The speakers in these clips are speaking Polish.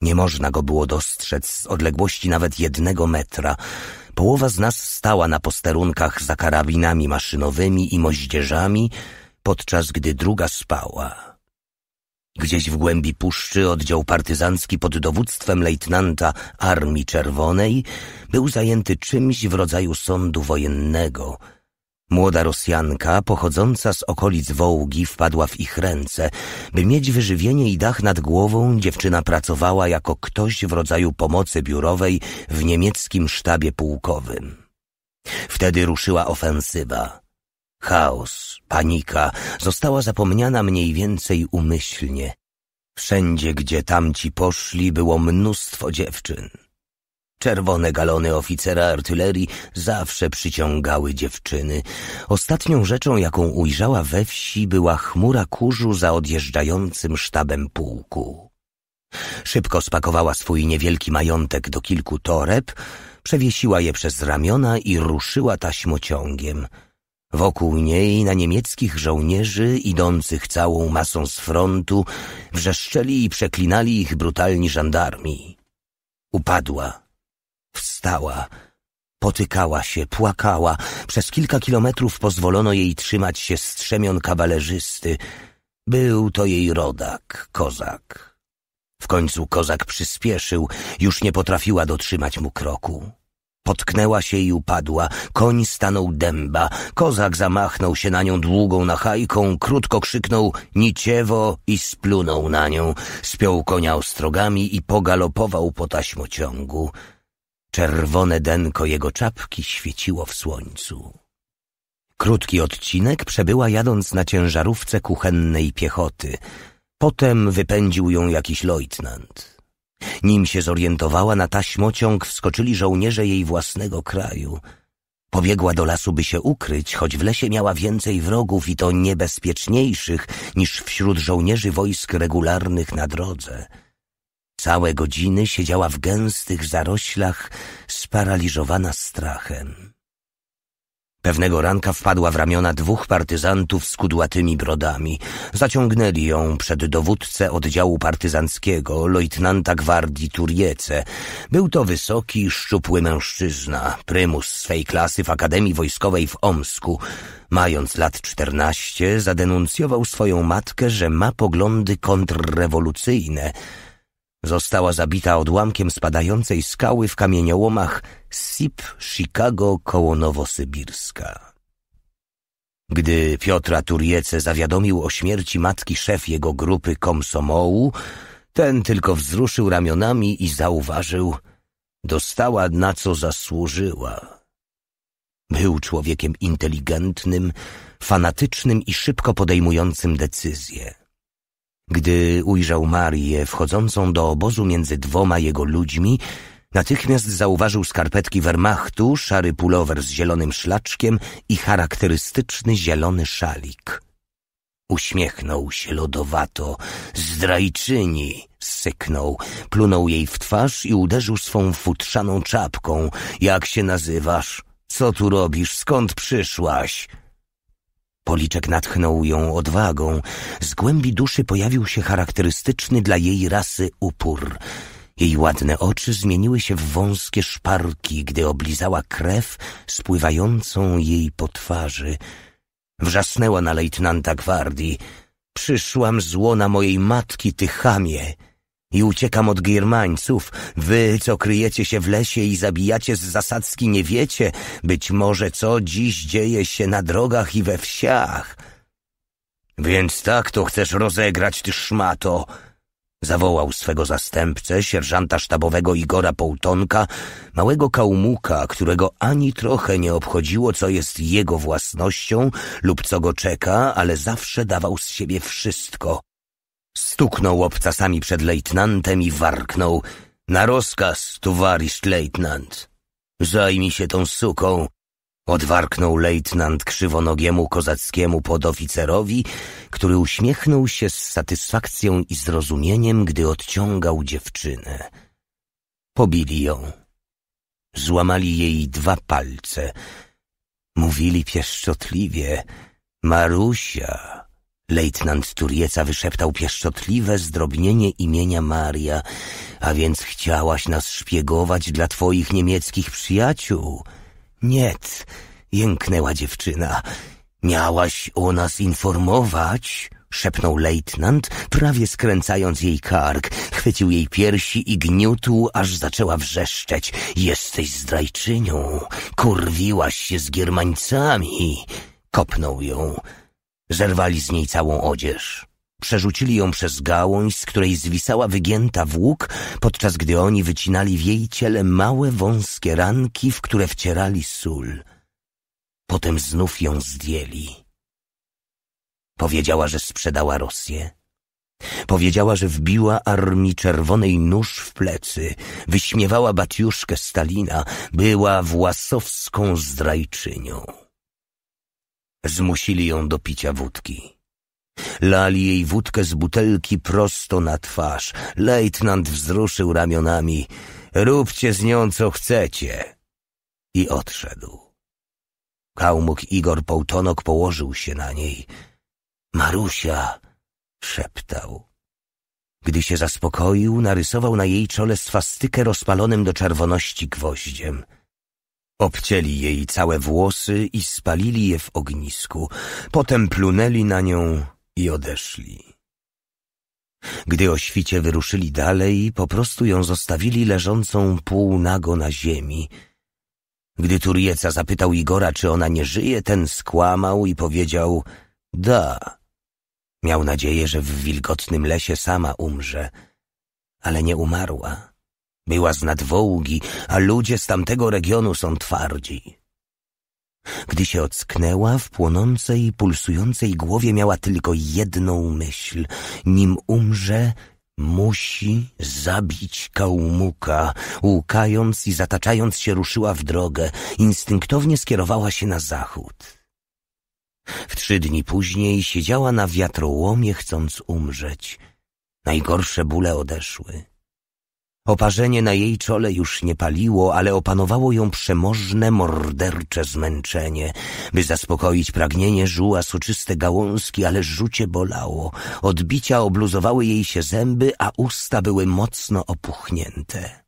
Nie można go było dostrzec z odległości nawet jednego metra. Połowa z nas stała na posterunkach za karabinami maszynowymi i moździerzami, podczas gdy druga spała. Gdzieś w głębi puszczy oddział partyzancki pod dowództwem lejtnanta Armii Czerwonej był zajęty czymś w rodzaju sądu wojennego – Młoda Rosjanka, pochodząca z okolic Wołgi, wpadła w ich ręce. By mieć wyżywienie i dach nad głową, dziewczyna pracowała jako ktoś w rodzaju pomocy biurowej w niemieckim sztabie pułkowym. Wtedy ruszyła ofensywa. Chaos, panika została zapomniana mniej więcej umyślnie. Wszędzie, gdzie tamci poszli, było mnóstwo dziewczyn. Czerwone galony oficera artylerii zawsze przyciągały dziewczyny. Ostatnią rzeczą, jaką ujrzała we wsi, była chmura kurzu za odjeżdżającym sztabem pułku. Szybko spakowała swój niewielki majątek do kilku toreb, przewiesiła je przez ramiona i ruszyła taśmociągiem. Wokół niej na niemieckich żołnierzy, idących całą masą z frontu, wrzeszczeli i przeklinali ich brutalni żandarmi. Upadła Wstała. Potykała się, płakała. Przez kilka kilometrów pozwolono jej trzymać się strzemion kawalerzysty. Był to jej rodak, kozak. W końcu kozak przyspieszył, już nie potrafiła dotrzymać mu kroku. Potknęła się i upadła, koń stanął dęba, kozak zamachnął się na nią długą nachajką, krótko krzyknął niciewo i splunął na nią, spiął konia ostrogami i pogalopował po taśmociągu. Czerwone denko jego czapki świeciło w słońcu. Krótki odcinek przebyła jadąc na ciężarówce kuchennej piechoty. Potem wypędził ją jakiś lojtnant. Nim się zorientowała, na taśmociąg wskoczyli żołnierze jej własnego kraju. Pobiegła do lasu, by się ukryć, choć w lesie miała więcej wrogów i to niebezpieczniejszych niż wśród żołnierzy wojsk regularnych na drodze. Całe godziny siedziała w gęstych zaroślach, sparaliżowana strachem. Pewnego ranka wpadła w ramiona dwóch partyzantów z kudłatymi brodami. Zaciągnęli ją przed dowódcę oddziału partyzanckiego, lejtnanta gwardii Turiece. Był to wysoki, szczupły mężczyzna, prymus swej klasy w Akademii Wojskowej w Omsku. Mając lat czternaście, zadenuncjował swoją matkę, że ma poglądy kontrrewolucyjne – Została zabita odłamkiem spadającej skały w kamieniołomach SIP Chicago koło Nowosybirska. Gdy Piotra Turiece zawiadomił o śmierci matki szef jego grupy komsomołu, ten tylko wzruszył ramionami i zauważył, dostała na co zasłużyła. Był człowiekiem inteligentnym, fanatycznym i szybko podejmującym decyzje. Gdy ujrzał Marię wchodzącą do obozu między dwoma jego ludźmi, natychmiast zauważył skarpetki Wehrmachtu, szary pulower z zielonym szlaczkiem i charakterystyczny zielony szalik. Uśmiechnął się lodowato. Zdrajczyni! Syknął, plunął jej w twarz i uderzył swą futrzaną czapką. Jak się nazywasz? Co tu robisz? Skąd przyszłaś? Policzek natchnął ją odwagą. Z głębi duszy pojawił się charakterystyczny dla jej rasy upór. Jej ładne oczy zmieniły się w wąskie szparki, gdy oblizała krew spływającą jej po twarzy. Wrzasnęła na lejtnanta gwardii. Przyszłam z łona mojej matki, ty chamie! i uciekam od Giermańców. Wy, co kryjecie się w lesie i zabijacie z zasadzki, nie wiecie, być może co dziś dzieje się na drogach i we wsiach. Więc tak to chcesz rozegrać, ty szmato! Zawołał swego zastępcę, sierżanta sztabowego Igora Połtonka, małego kałmuka, którego ani trochę nie obchodziło, co jest jego własnością lub co go czeka, ale zawsze dawał z siebie wszystko – Stuknął obcasami przed lejtnantem i warknął. Na rozkaz, towarzysz lejtnant. Zajmij się tą suką. Odwarknął lejtnant krzywonogiemu kozackiemu podoficerowi, który uśmiechnął się z satysfakcją i zrozumieniem, gdy odciągał dziewczynę. Pobili ją. Złamali jej dwa palce. Mówili pieszczotliwie. Marusia, Lejtnant Turieca wyszeptał pieszczotliwe zdrobnienie imienia Maria. A więc chciałaś nas szpiegować dla twoich niemieckich przyjaciół? Nie, jęknęła dziewczyna. Miałaś o nas informować? szepnął lejtnant, prawie skręcając jej kark. Chwycił jej piersi i gniótł, aż zaczęła wrzeszczeć. Jesteś zdrajczynią, kurwiłaś się z Giermańcami. Kopnął ją. Zerwali z niej całą odzież. Przerzucili ją przez gałąź, z której zwisała wygięta włók, podczas gdy oni wycinali w jej ciele małe, wąskie ranki, w które wcierali sól. Potem znów ją zdjęli. Powiedziała, że sprzedała Rosję. Powiedziała, że wbiła armii czerwonej nóż w plecy, wyśmiewała Batiuszkę Stalina, była własowską zdrajczynią. Zmusili ją do picia wódki. Lali jej wódkę z butelki prosto na twarz. Lejtnant wzruszył ramionami. Róbcie z nią co chcecie. I odszedł. Kałmuk Igor Połtonok położył się na niej. Marusia, szeptał. Gdy się zaspokoił, narysował na jej czole swastykę rozpalonym do czerwoności gwoździem – Obcięli jej całe włosy i spalili je w ognisku. Potem plunęli na nią i odeszli. Gdy o świcie wyruszyli dalej, po prostu ją zostawili leżącą półnago na ziemi. Gdy Turieca zapytał Igora, czy ona nie żyje, ten skłamał i powiedział – da. Miał nadzieję, że w wilgotnym lesie sama umrze, ale nie umarła. Była z nadwołgi, a ludzie z tamtego regionu są twardzi. Gdy się ocknęła, w płonącej, pulsującej głowie miała tylko jedną myśl. Nim umrze, musi zabić kałmuka. Łukając i zataczając się ruszyła w drogę. Instynktownie skierowała się na zachód. W trzy dni później siedziała na wiatrołomie, chcąc umrzeć. Najgorsze bóle odeszły. Oparzenie na jej czole już nie paliło, ale opanowało ją przemożne, mordercze zmęczenie. By zaspokoić pragnienie, żuła soczyste gałązki, ale rzucie bolało. Odbicia obluzowały jej się zęby, a usta były mocno opuchnięte.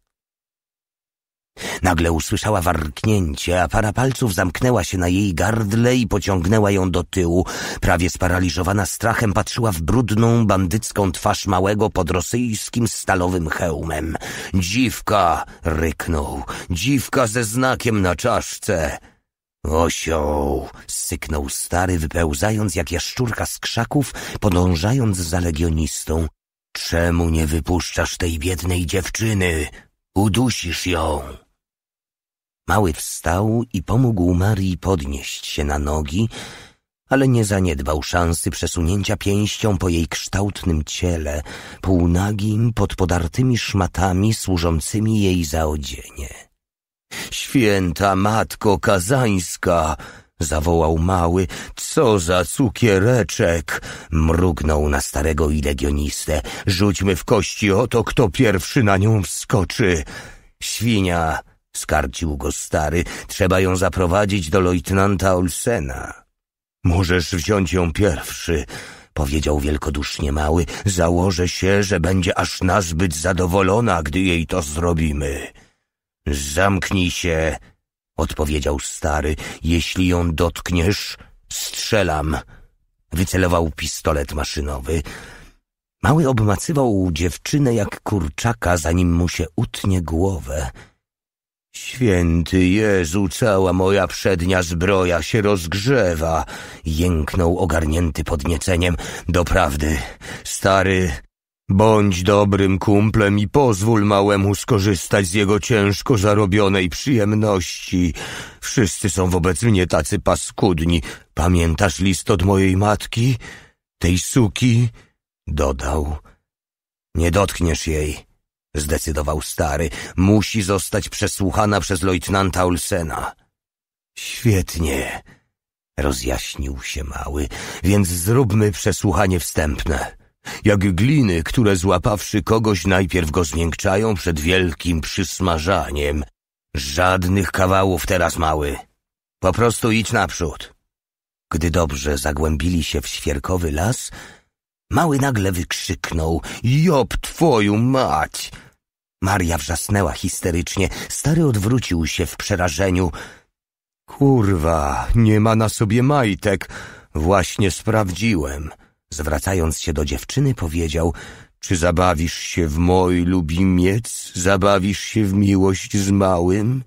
Nagle usłyszała warknięcie, a para palców zamknęła się na jej gardle i pociągnęła ją do tyłu. Prawie sparaliżowana strachem patrzyła w brudną, bandycką twarz małego pod rosyjskim stalowym hełmem. Dziwka! ryknął. Dziwka ze znakiem na czaszce! Osioł! syknął stary, wypełzając jak jaszczurka z krzaków, podążając za legionistą. Czemu nie wypuszczasz tej biednej dziewczyny? Udusisz ją. Mały wstał i pomógł Marii podnieść się na nogi, ale nie zaniedbał szansy przesunięcia pięścią po jej kształtnym ciele, półnagim, pod podartymi szmatami służącymi jej za odzienie. Święta Matko Kazańska! zawołał mały. Co za cukiereczek! Mrugnął na starego i legionistę. Rzućmy w kości oto, kto pierwszy na nią wskoczy. Świnia skarcił go stary. Trzeba ją zaprowadzić do lejtnanta Olsena. Możesz wziąć ją pierwszy, powiedział wielkodusznie mały. Założę się, że będzie aż nazbyt zadowolona, gdy jej to zrobimy. Zamknij się, odpowiedział stary. Jeśli ją dotkniesz, strzelam. Wycelował pistolet maszynowy. Mały obmacywał dziewczynę jak kurczaka, zanim mu się utnie głowę. Święty Jezu, cała moja przednia zbroja się rozgrzewa, jęknął ogarnięty podnieceniem. Doprawdy, stary, bądź dobrym kumplem i pozwól małemu skorzystać z jego ciężko zarobionej przyjemności. Wszyscy są wobec mnie tacy paskudni. Pamiętasz list od mojej matki? Tej suki? Dodał. Nie dotkniesz jej zdecydował stary, musi zostać przesłuchana przez lejtnanta Olsena. Świetnie, rozjaśnił się mały, więc zróbmy przesłuchanie wstępne. Jak gliny, które złapawszy kogoś najpierw go zmiękczają przed wielkim przysmażaniem. Żadnych kawałów teraz, mały. Po prostu idź naprzód. Gdy dobrze zagłębili się w świerkowy las, Mały nagle wykrzyknął — Job twoju mać! Maria wrzasnęła histerycznie. Stary odwrócił się w przerażeniu. Kurwa, nie ma na sobie majtek. Właśnie sprawdziłem. Zwracając się do dziewczyny powiedział, czy zabawisz się w mój lubimiec? Zabawisz się w miłość z małym?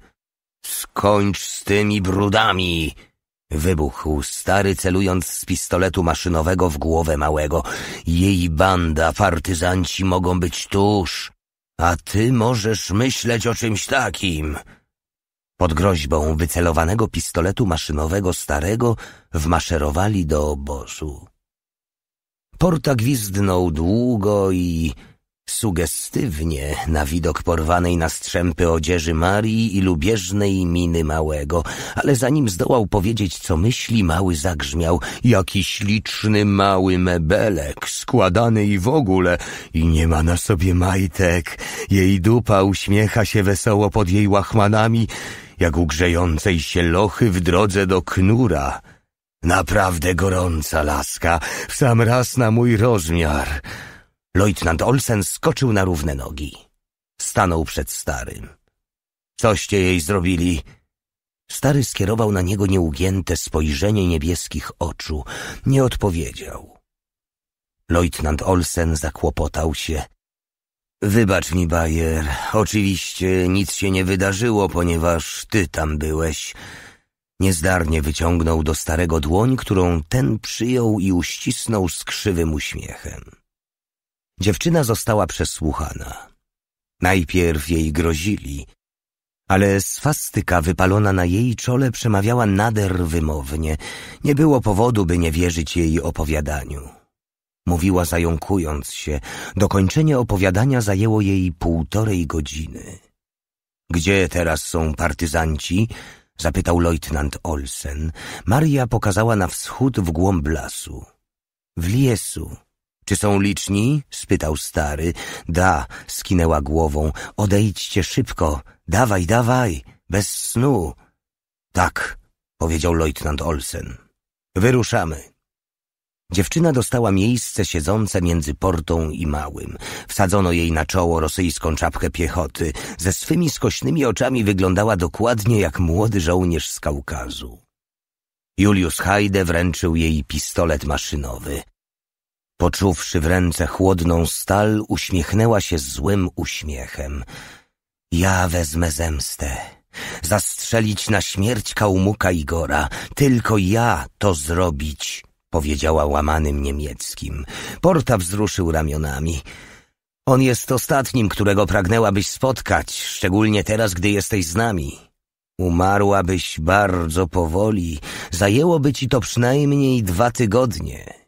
Skończ z tymi brudami! Wybuchł stary, celując z pistoletu maszynowego w głowę małego. Jej banda, partyzanci mogą być tuż, a ty możesz myśleć o czymś takim. Pod groźbą wycelowanego pistoletu maszynowego starego wmaszerowali do obozu. Porta gwizdnął długo i Sugestywnie na widok porwanej na strzępy odzieży Marii i lubieżnej miny małego, ale zanim zdołał powiedzieć, co myśli, mały zagrzmiał. Jaki śliczny mały mebelek, składany i w ogóle, i nie ma na sobie majtek. Jej dupa uśmiecha się wesoło pod jej łachmanami, jak u grzejącej się lochy w drodze do knura. Naprawdę gorąca laska, w sam raz na mój rozmiar. Leutnant Olsen skoczył na równe nogi. Stanął przed starym. Coście jej zrobili? Stary skierował na niego nieugięte spojrzenie niebieskich oczu. Nie odpowiedział. Leutnant Olsen zakłopotał się. Wybacz mi, Bayer. Oczywiście nic się nie wydarzyło, ponieważ ty tam byłeś. Niezdarnie wyciągnął do starego dłoń, którą ten przyjął i uścisnął z krzywym uśmiechem. Dziewczyna została przesłuchana. Najpierw jej grozili, ale swastyka wypalona na jej czole przemawiała nader wymownie. Nie było powodu, by nie wierzyć jej opowiadaniu. Mówiła zająkując się. Dokończenie opowiadania zajęło jej półtorej godziny. Gdzie teraz są partyzanci? zapytał lejtnant Olsen. Maria pokazała na wschód w głąb lasu. W Liesu, czy są liczni? spytał stary. Da, skinęła głową. Odejdźcie szybko. Dawaj, dawaj, bez snu. Tak, powiedział lejtnant Olsen. Wyruszamy. Dziewczyna dostała miejsce siedzące między portą i małym. Wsadzono jej na czoło rosyjską czapkę piechoty. Ze swymi skośnymi oczami wyglądała dokładnie jak młody żołnierz z Kaukazu. Julius Hajde wręczył jej pistolet maszynowy. Poczuwszy w ręce chłodną stal, uśmiechnęła się złym uśmiechem. Ja wezmę zemstę. Zastrzelić na śmierć kałmuka Igora. Tylko ja to zrobić, powiedziała łamanym niemieckim. Porta wzruszył ramionami. On jest ostatnim, którego pragnęłabyś spotkać, szczególnie teraz, gdy jesteś z nami. Umarłabyś bardzo powoli, zajęłoby ci to przynajmniej dwa tygodnie.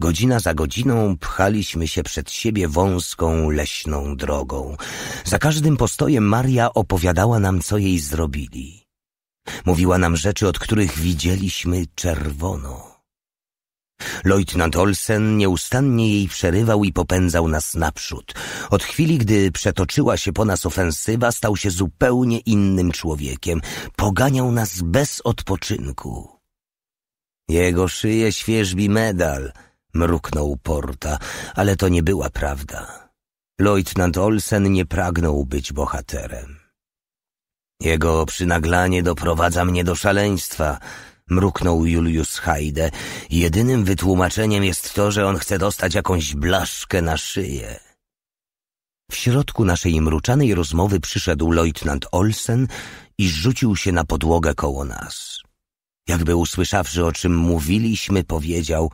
Godzina za godziną pchaliśmy się przed siebie wąską, leśną drogą. Za każdym postojem Maria opowiadała nam, co jej zrobili. Mówiła nam rzeczy, od których widzieliśmy czerwono. Leutnant Olsen nieustannie jej przerywał i popędzał nas naprzód. Od chwili, gdy przetoczyła się po nas ofensywa, stał się zupełnie innym człowiekiem. Poganiał nas bez odpoczynku. Jego szyję świeżbi medal – mruknął Porta, ale to nie była prawda. Leutnant Olsen nie pragnął być bohaterem. Jego przynaglanie doprowadza mnie do szaleństwa, mruknął Julius Heide. Jedynym wytłumaczeniem jest to, że on chce dostać jakąś blaszkę na szyję. W środku naszej mruczanej rozmowy przyszedł leutnant Olsen i rzucił się na podłogę koło nas. Jakby usłyszawszy, o czym mówiliśmy, powiedział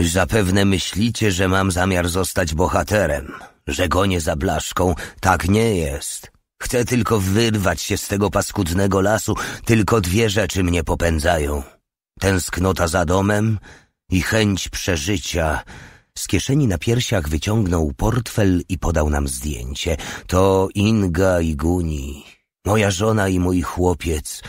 Zapewne myślicie, że mam zamiar zostać bohaterem, że gonię za blaszką. Tak nie jest. Chcę tylko wyrwać się z tego paskudnego lasu. Tylko dwie rzeczy mnie popędzają. Tęsknota za domem i chęć przeżycia. Z kieszeni na piersiach wyciągnął portfel i podał nam zdjęcie. To Inga i Guni. Moja żona i mój chłopiec –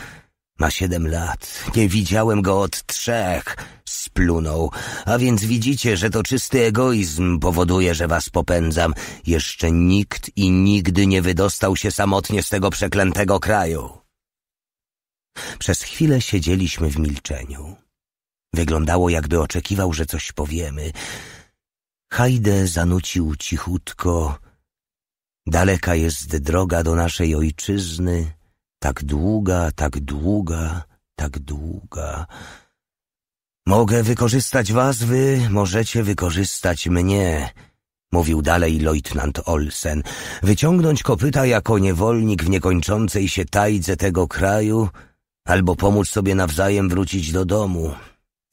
ma siedem lat. Nie widziałem go od trzech. Splunął. A więc widzicie, że to czysty egoizm powoduje, że was popędzam. Jeszcze nikt i nigdy nie wydostał się samotnie z tego przeklętego kraju. Przez chwilę siedzieliśmy w milczeniu. Wyglądało, jakby oczekiwał, że coś powiemy. Hajde zanucił cichutko. Daleka jest droga do naszej ojczyzny tak długa, tak długa, tak długa. Mogę wykorzystać was, wy możecie wykorzystać mnie, mówił dalej lejtnant Olsen. Wyciągnąć kopyta jako niewolnik w niekończącej się tajdze tego kraju, albo pomóc sobie nawzajem wrócić do domu.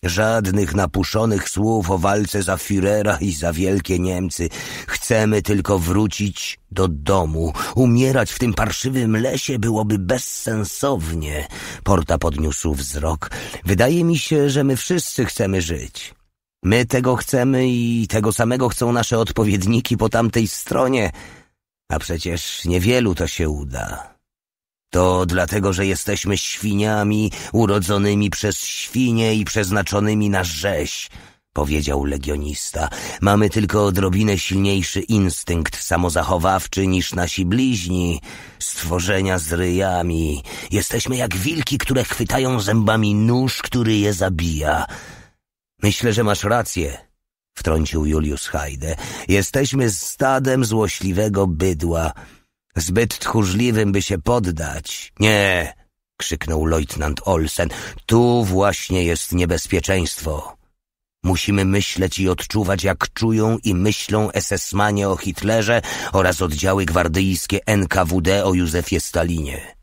Żadnych napuszonych słów o walce za Führera i za wielkie Niemcy. Chcemy tylko wrócić do domu. Umierać w tym parszywym lesie byłoby bezsensownie. Porta podniósł wzrok. Wydaje mi się, że my wszyscy chcemy żyć. My tego chcemy i tego samego chcą nasze odpowiedniki po tamtej stronie. A przecież niewielu to się uda. To dlatego, że jesteśmy świniami urodzonymi przez świnie i przeznaczonymi na rzeź, powiedział legionista. Mamy tylko odrobinę silniejszy instynkt samozachowawczy niż nasi bliźni, stworzenia z ryjami. Jesteśmy jak wilki, które chwytają zębami nóż, który je zabija. Myślę, że masz rację, wtrącił Julius Heide. Jesteśmy stadem złośliwego bydła. Zbyt tchórzliwym, by się poddać. Nie, krzyknął lejtnant Olsen. Tu właśnie jest niebezpieczeństwo. Musimy myśleć i odczuwać, jak czują i myślą SS-manie o Hitlerze oraz oddziały gwardyjskie NKWD o Józefie Stalinie.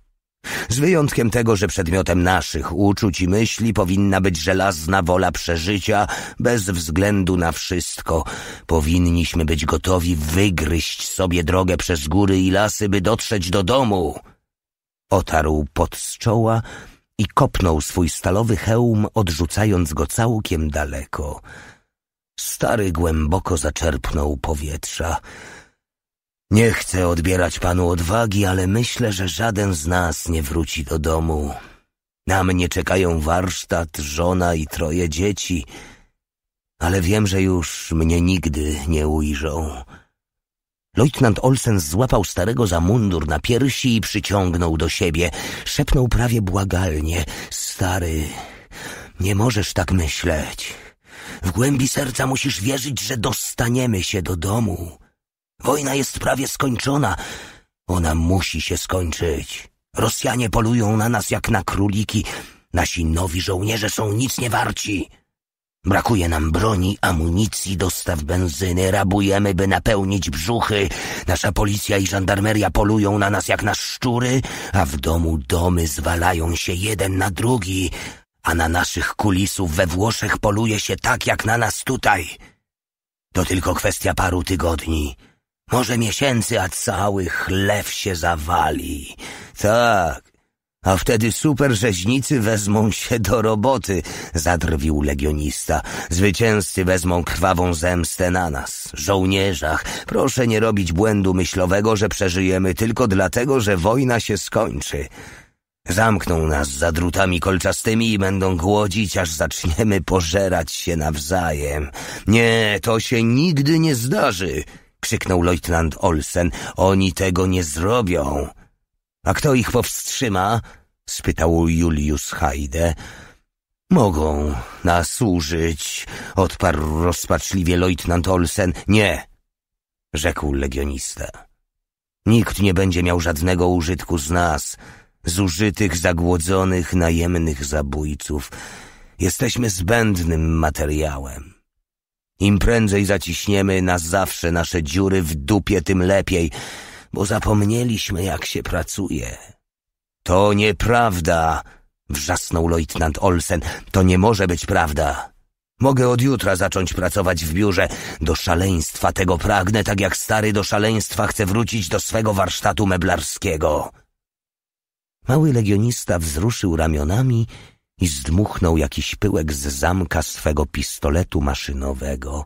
Z wyjątkiem tego, że przedmiotem naszych uczuć i myśli powinna być żelazna wola przeżycia, bez względu na wszystko. Powinniśmy być gotowi wygryźć sobie drogę przez góry i lasy, by dotrzeć do domu. Otarł pot z czoła i kopnął swój stalowy hełm, odrzucając go całkiem daleko. Stary głęboko zaczerpnął powietrza. Nie chcę odbierać panu odwagi, ale myślę, że żaden z nas nie wróci do domu. Na mnie czekają warsztat, żona i troje dzieci, ale wiem, że już mnie nigdy nie ujrzą. Leutnant Olsen złapał starego za mundur na piersi i przyciągnął do siebie. Szepnął prawie błagalnie: Stary, nie możesz tak myśleć. W głębi serca musisz wierzyć, że dostaniemy się do domu. Wojna jest prawie skończona. Ona musi się skończyć. Rosjanie polują na nas jak na króliki. Nasi nowi żołnierze są nic nie warci. Brakuje nam broni, amunicji, dostaw benzyny, rabujemy, by napełnić brzuchy. Nasza policja i żandarmeria polują na nas jak na szczury, a w domu domy zwalają się jeden na drugi, a na naszych kulisów we Włoszech poluje się tak jak na nas tutaj. To tylko kwestia paru tygodni. Może miesięcy, a cały chlew się zawali. Tak, a wtedy super rzeźnicy wezmą się do roboty, zadrwił legionista. Zwycięzcy wezmą krwawą zemstę na nas, żołnierzach. Proszę nie robić błędu myślowego, że przeżyjemy tylko dlatego, że wojna się skończy. Zamkną nas za drutami kolczastymi i będą głodzić, aż zaczniemy pożerać się nawzajem. Nie, to się nigdy nie zdarzy krzyknął lejtnant Olsen. Oni tego nie zrobią. A kto ich powstrzyma? spytał Julius Heide. Mogą nas użyć, odparł rozpaczliwie lejtnant Olsen. Nie, rzekł legionista. Nikt nie będzie miał żadnego użytku z nas, zużytych, zagłodzonych, najemnych zabójców. Jesteśmy zbędnym materiałem. Im prędzej zaciśniemy na zawsze nasze dziury w dupie, tym lepiej, bo zapomnieliśmy, jak się pracuje. To nieprawda, wrzasnął lejtnant Olsen. To nie może być prawda. Mogę od jutra zacząć pracować w biurze. Do szaleństwa tego pragnę, tak jak stary do szaleństwa chce wrócić do swego warsztatu meblarskiego. Mały legionista wzruszył ramionami i zdmuchnął jakiś pyłek z zamka swego pistoletu maszynowego.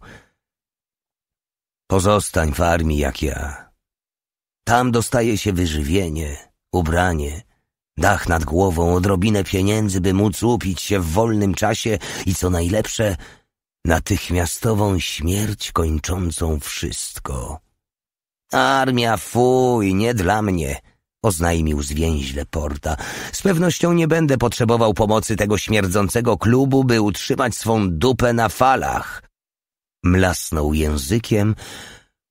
Pozostań w armii jak ja. Tam dostaje się wyżywienie, ubranie, dach nad głową, odrobinę pieniędzy, by móc upić się w wolnym czasie i co najlepsze, natychmiastową śmierć kończącą wszystko. Armia fuj, nie dla mnie oznajmił zwięźle Porta. Z pewnością nie będę potrzebował pomocy tego śmierdzącego klubu, by utrzymać swą dupę na falach. Mlasnął językiem,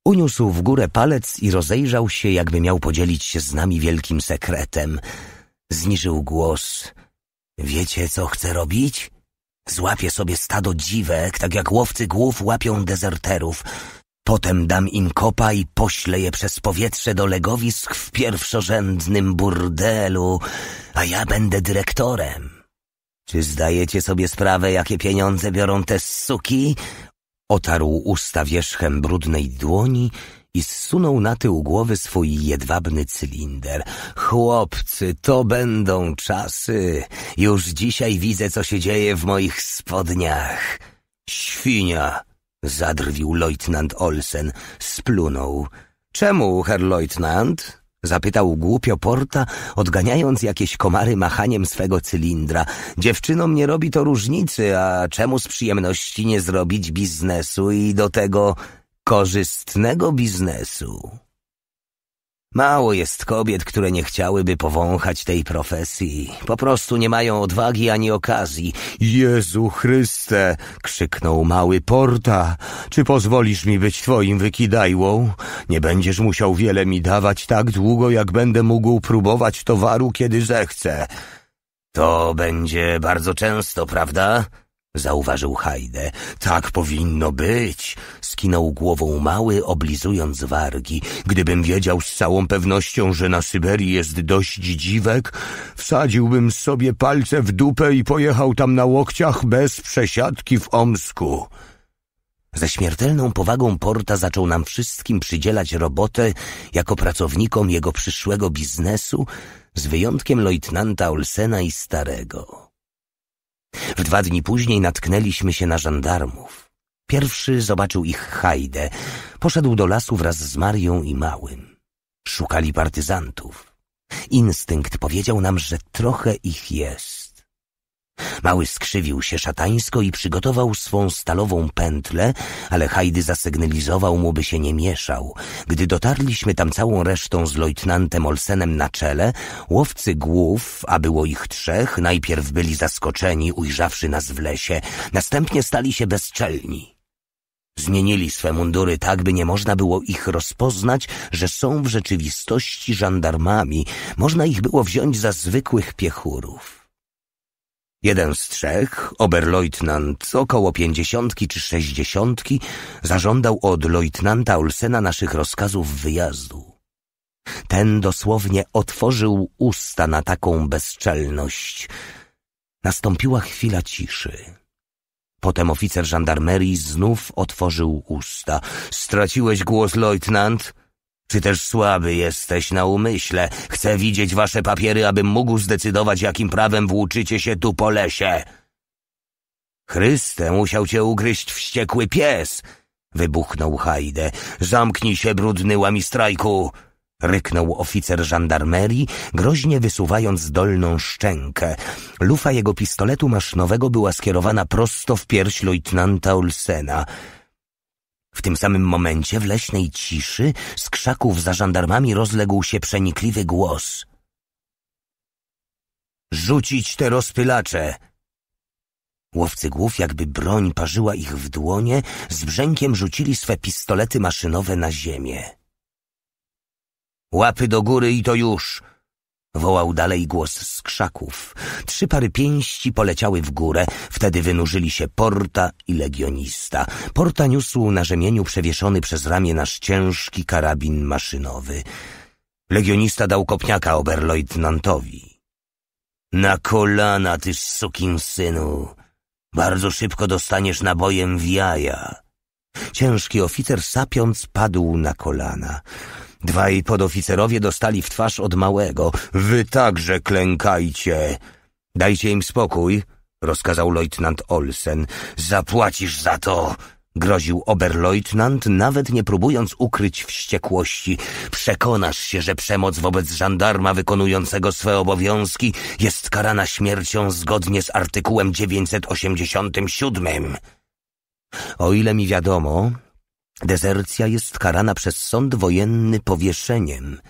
uniósł w górę palec i rozejrzał się, jakby miał podzielić się z nami wielkim sekretem. Zniżył głos. Wiecie, co chcę robić? Złapię sobie stado dziwek, tak jak łowcy głów łapią dezerterów. Potem dam im kopa i poślę je przez powietrze do legowisk w pierwszorzędnym burdelu, a ja będę dyrektorem. Czy zdajecie sobie sprawę, jakie pieniądze biorą te suki? Otarł usta wierzchem brudnej dłoni i zsunął na tył głowy swój jedwabny cylinder. Chłopcy, to będą czasy. Już dzisiaj widzę, co się dzieje w moich spodniach. Świnia! Zadrwił lejtnant Olsen, splunął. Czemu, herr lejtnant? Zapytał głupio Porta, odganiając jakieś komary machaniem swego cylindra. Dziewczynom nie robi to różnicy, a czemu z przyjemności nie zrobić biznesu i do tego korzystnego biznesu? Mało jest kobiet, które nie chciałyby powąchać tej profesji. Po prostu nie mają odwagi ani okazji. Jezu Chryste! krzyknął mały Porta. Czy pozwolisz mi być twoim wykidajłą? Nie będziesz musiał wiele mi dawać tak długo, jak będę mógł próbować towaru, kiedy zechcę. To będzie bardzo często, prawda? zauważył Hajde. Tak powinno być, skinął głową mały, oblizując wargi. Gdybym wiedział z całą pewnością, że na Syberii jest dość dziwek, wsadziłbym sobie palce w dupę i pojechał tam na łokciach bez przesiadki w Omsku. Ze śmiertelną powagą Porta zaczął nam wszystkim przydzielać robotę jako pracownikom jego przyszłego biznesu, z wyjątkiem lejtnanta Olsena i Starego. W dwa dni później natknęliśmy się na żandarmów. Pierwszy zobaczył ich hajdę. Poszedł do lasu wraz z Marią i Małym. Szukali partyzantów. Instynkt powiedział nam, że trochę ich jest. Mały skrzywił się szatańsko i przygotował swą stalową pętlę, ale Hajdy zasygnalizował mu, by się nie mieszał. Gdy dotarliśmy tam całą resztą z lojtnantem Olsenem na czele, łowcy głów, a było ich trzech, najpierw byli zaskoczeni, ujrzawszy nas w lesie, następnie stali się bezczelni. Zmienili swe mundury tak, by nie można było ich rozpoznać, że są w rzeczywistości żandarmami. Można ich było wziąć za zwykłych piechurów. Jeden z trzech, oberleutnant, około pięćdziesiątki czy sześćdziesiątki, zażądał od leutnanta Olsena naszych rozkazów wyjazdu. Ten dosłownie otworzył usta na taką bezczelność. Nastąpiła chwila ciszy. Potem oficer żandarmerii znów otworzył usta. Straciłeś głos, leutnant? Czy też słaby jesteś na umyśle? Chcę widzieć wasze papiery, abym mógł zdecydować, jakim prawem włóczycie się tu po lesie. Chryste, musiał cię ugryźć wściekły pies! Wybuchnął Hajde. Zamknij się, brudny łamistrajku! Ryknął oficer żandarmerii, groźnie wysuwając dolną szczękę. Lufa jego pistoletu maszynowego była skierowana prosto w pierś lejtnanta Olsena. W tym samym momencie w leśnej ciszy z krzaków za żandarmami rozległ się przenikliwy głos. Rzucić te rozpylacze! Łowcy głów, jakby broń parzyła ich w dłonie, z brzękiem rzucili swe pistolety maszynowe na ziemię. Łapy do góry i to już! Wołał dalej głos z krzaków. Trzy pary pięści poleciały w górę. Wtedy wynurzyli się Porta i legionista. Porta niósł na rzemieniu przewieszony przez ramię nasz ciężki karabin maszynowy. Legionista dał kopniaka oberleutnantowi. Na kolana, tyś sukim synu. Bardzo szybko dostaniesz nabojem w jaja. Ciężki oficer sapiąc padł na kolana. Dwaj podoficerowie dostali w twarz od małego. Wy także klękajcie. Dajcie im spokój, rozkazał lejtnant Olsen. Zapłacisz za to. Groził oberlojtnant, nawet nie próbując ukryć wściekłości. Przekonasz się, że przemoc wobec żandarma wykonującego swe obowiązki jest karana śmiercią zgodnie z artykułem 987. O ile mi wiadomo, Dezercja jest karana przez sąd wojenny powieszeniem,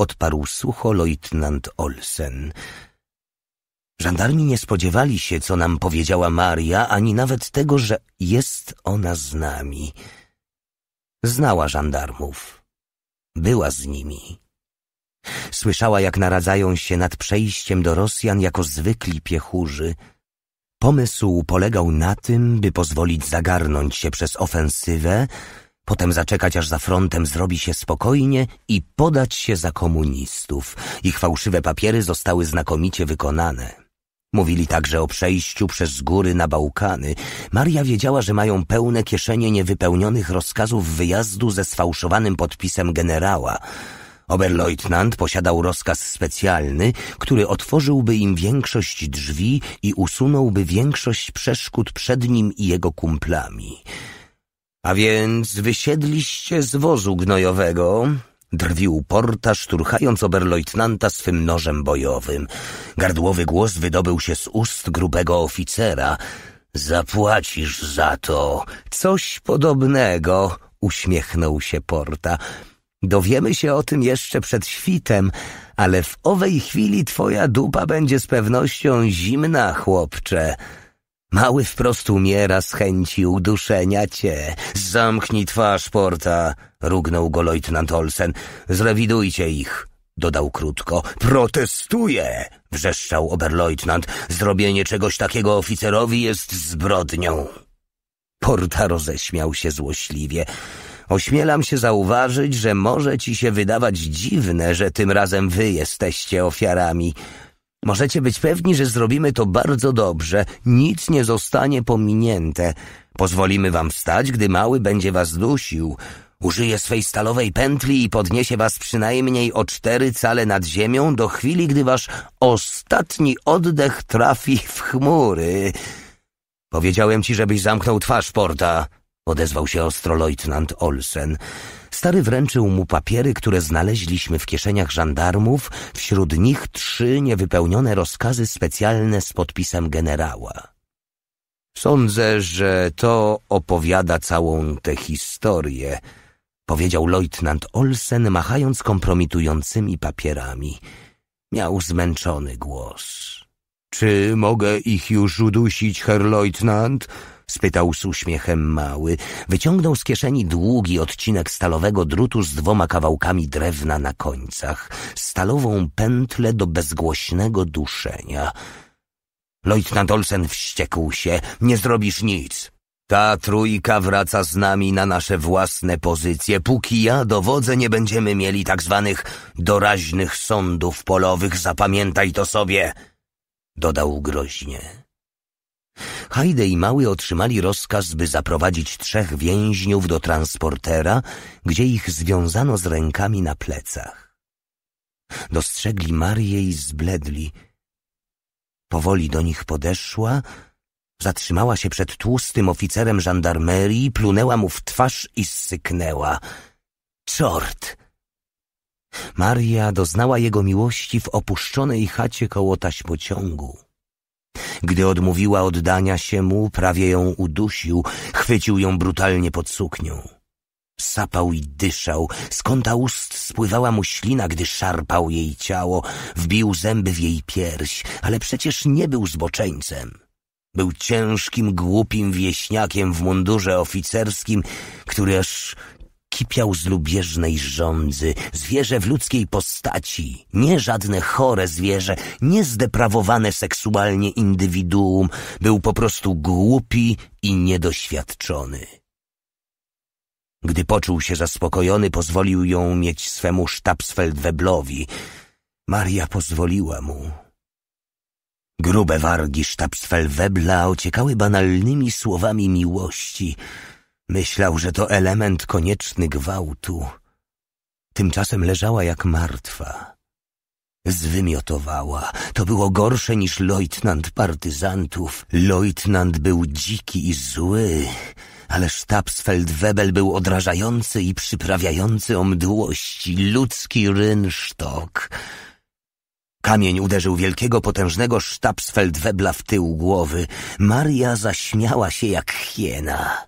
odparł sucho lejtnant Olsen. Żandarmi nie spodziewali się, co nam powiedziała Maria, ani nawet tego, że jest ona z nami. Znała żandarmów. Była z nimi. Słyszała, jak naradzają się nad przejściem do Rosjan jako zwykli piechurzy. Pomysł polegał na tym, by pozwolić zagarnąć się przez ofensywę, Potem zaczekać, aż za frontem zrobi się spokojnie i podać się za komunistów. Ich fałszywe papiery zostały znakomicie wykonane. Mówili także o przejściu przez góry na Bałkany. Maria wiedziała, że mają pełne kieszenie niewypełnionych rozkazów wyjazdu ze sfałszowanym podpisem generała. Oberleutnant posiadał rozkaz specjalny, który otworzyłby im większość drzwi i usunąłby większość przeszkód przed nim i jego kumplami. A więc wysiedliście z wozu gnojowego, drwił portaż, turchając oberlojtnanta swym nożem bojowym. Gardłowy głos wydobył się z ust grubego oficera. Zapłacisz za to. Coś podobnego, uśmiechnął się porta. Dowiemy się o tym jeszcze przed świtem, ale w owej chwili twoja dupa będzie z pewnością zimna, chłopcze. Mały wprost umiera z chęci uduszenia cię. Zamknij twarz, Porta, rugnął go lejtnant Olsen. Zrewidujcie ich, dodał krótko. Protestuję, wrzeszczał oberlejtnant. Zrobienie czegoś takiego oficerowi jest zbrodnią. Porta roześmiał się złośliwie. Ośmielam się zauważyć, że może ci się wydawać dziwne, że tym razem wy jesteście ofiarami, Możecie być pewni, że zrobimy to bardzo dobrze. Nic nie zostanie pominięte. Pozwolimy wam wstać, gdy mały będzie was dusił. Użyje swej stalowej pętli i podniesie was przynajmniej o cztery cale nad ziemią do chwili, gdy wasz ostatni oddech trafi w chmury. Powiedziałem ci, żebyś zamknął twarz porta, odezwał się ostro Olsen. Stary wręczył mu papiery, które znaleźliśmy w kieszeniach żandarmów, wśród nich trzy niewypełnione rozkazy specjalne z podpisem generała. Sądzę, że to opowiada całą tę historię, powiedział lejtnant Olsen, machając kompromitującymi papierami. Miał zmęczony głos. Czy mogę ich już udusić, herr lejtnant? spytał z uśmiechem mały. Wyciągnął z kieszeni długi odcinek stalowego drutu z dwoma kawałkami drewna na końcach, stalową pętlę do bezgłośnego duszenia. Lejtnant Olsen wściekł się. Nie zrobisz nic. Ta trójka wraca z nami na nasze własne pozycje. Póki ja dowodzę, nie będziemy mieli tak zwanych doraźnych sądów polowych. Zapamiętaj to sobie, dodał groźnie. Hajde i Mały otrzymali rozkaz, by zaprowadzić trzech więźniów do transportera, gdzie ich związano z rękami na plecach. Dostrzegli Marię i zbledli. Powoli do nich podeszła, zatrzymała się przed tłustym oficerem żandarmerii, plunęła mu w twarz i syknęła. Czort! Maria doznała jego miłości w opuszczonej chacie koło taśmociągu. Gdy odmówiła oddania się mu, prawie ją udusił, chwycił ją brutalnie pod suknią. Sapał i dyszał, z kąta ust spływała mu ślina, gdy szarpał jej ciało, wbił zęby w jej pierś, ale przecież nie był zboczeńcem. Był ciężkim, głupim wieśniakiem w mundurze oficerskim, który aż kipiał z lubieżnej żądzy, zwierzę w ludzkiej postaci, nie żadne chore zwierzę, nie zdeprawowane seksualnie indywiduum, był po prostu głupi i niedoświadczony. Gdy poczuł się zaspokojony, pozwolił ją mieć swemu Sztabsfeldweblowi. Maria pozwoliła mu. Grube wargi Sztabsfeldwebla ociekały banalnymi słowami miłości – Myślał, że to element konieczny gwałtu. Tymczasem leżała jak martwa. Zwymiotowała. To było gorsze niż lojtnant partyzantów. Lojtnant był dziki i zły, ale Stabsfeldwebel był odrażający i przyprawiający o mdłości ludzki rynsztok. Kamień uderzył wielkiego, potężnego Stabsfeldwebla w tył głowy. Maria zaśmiała się jak hiena.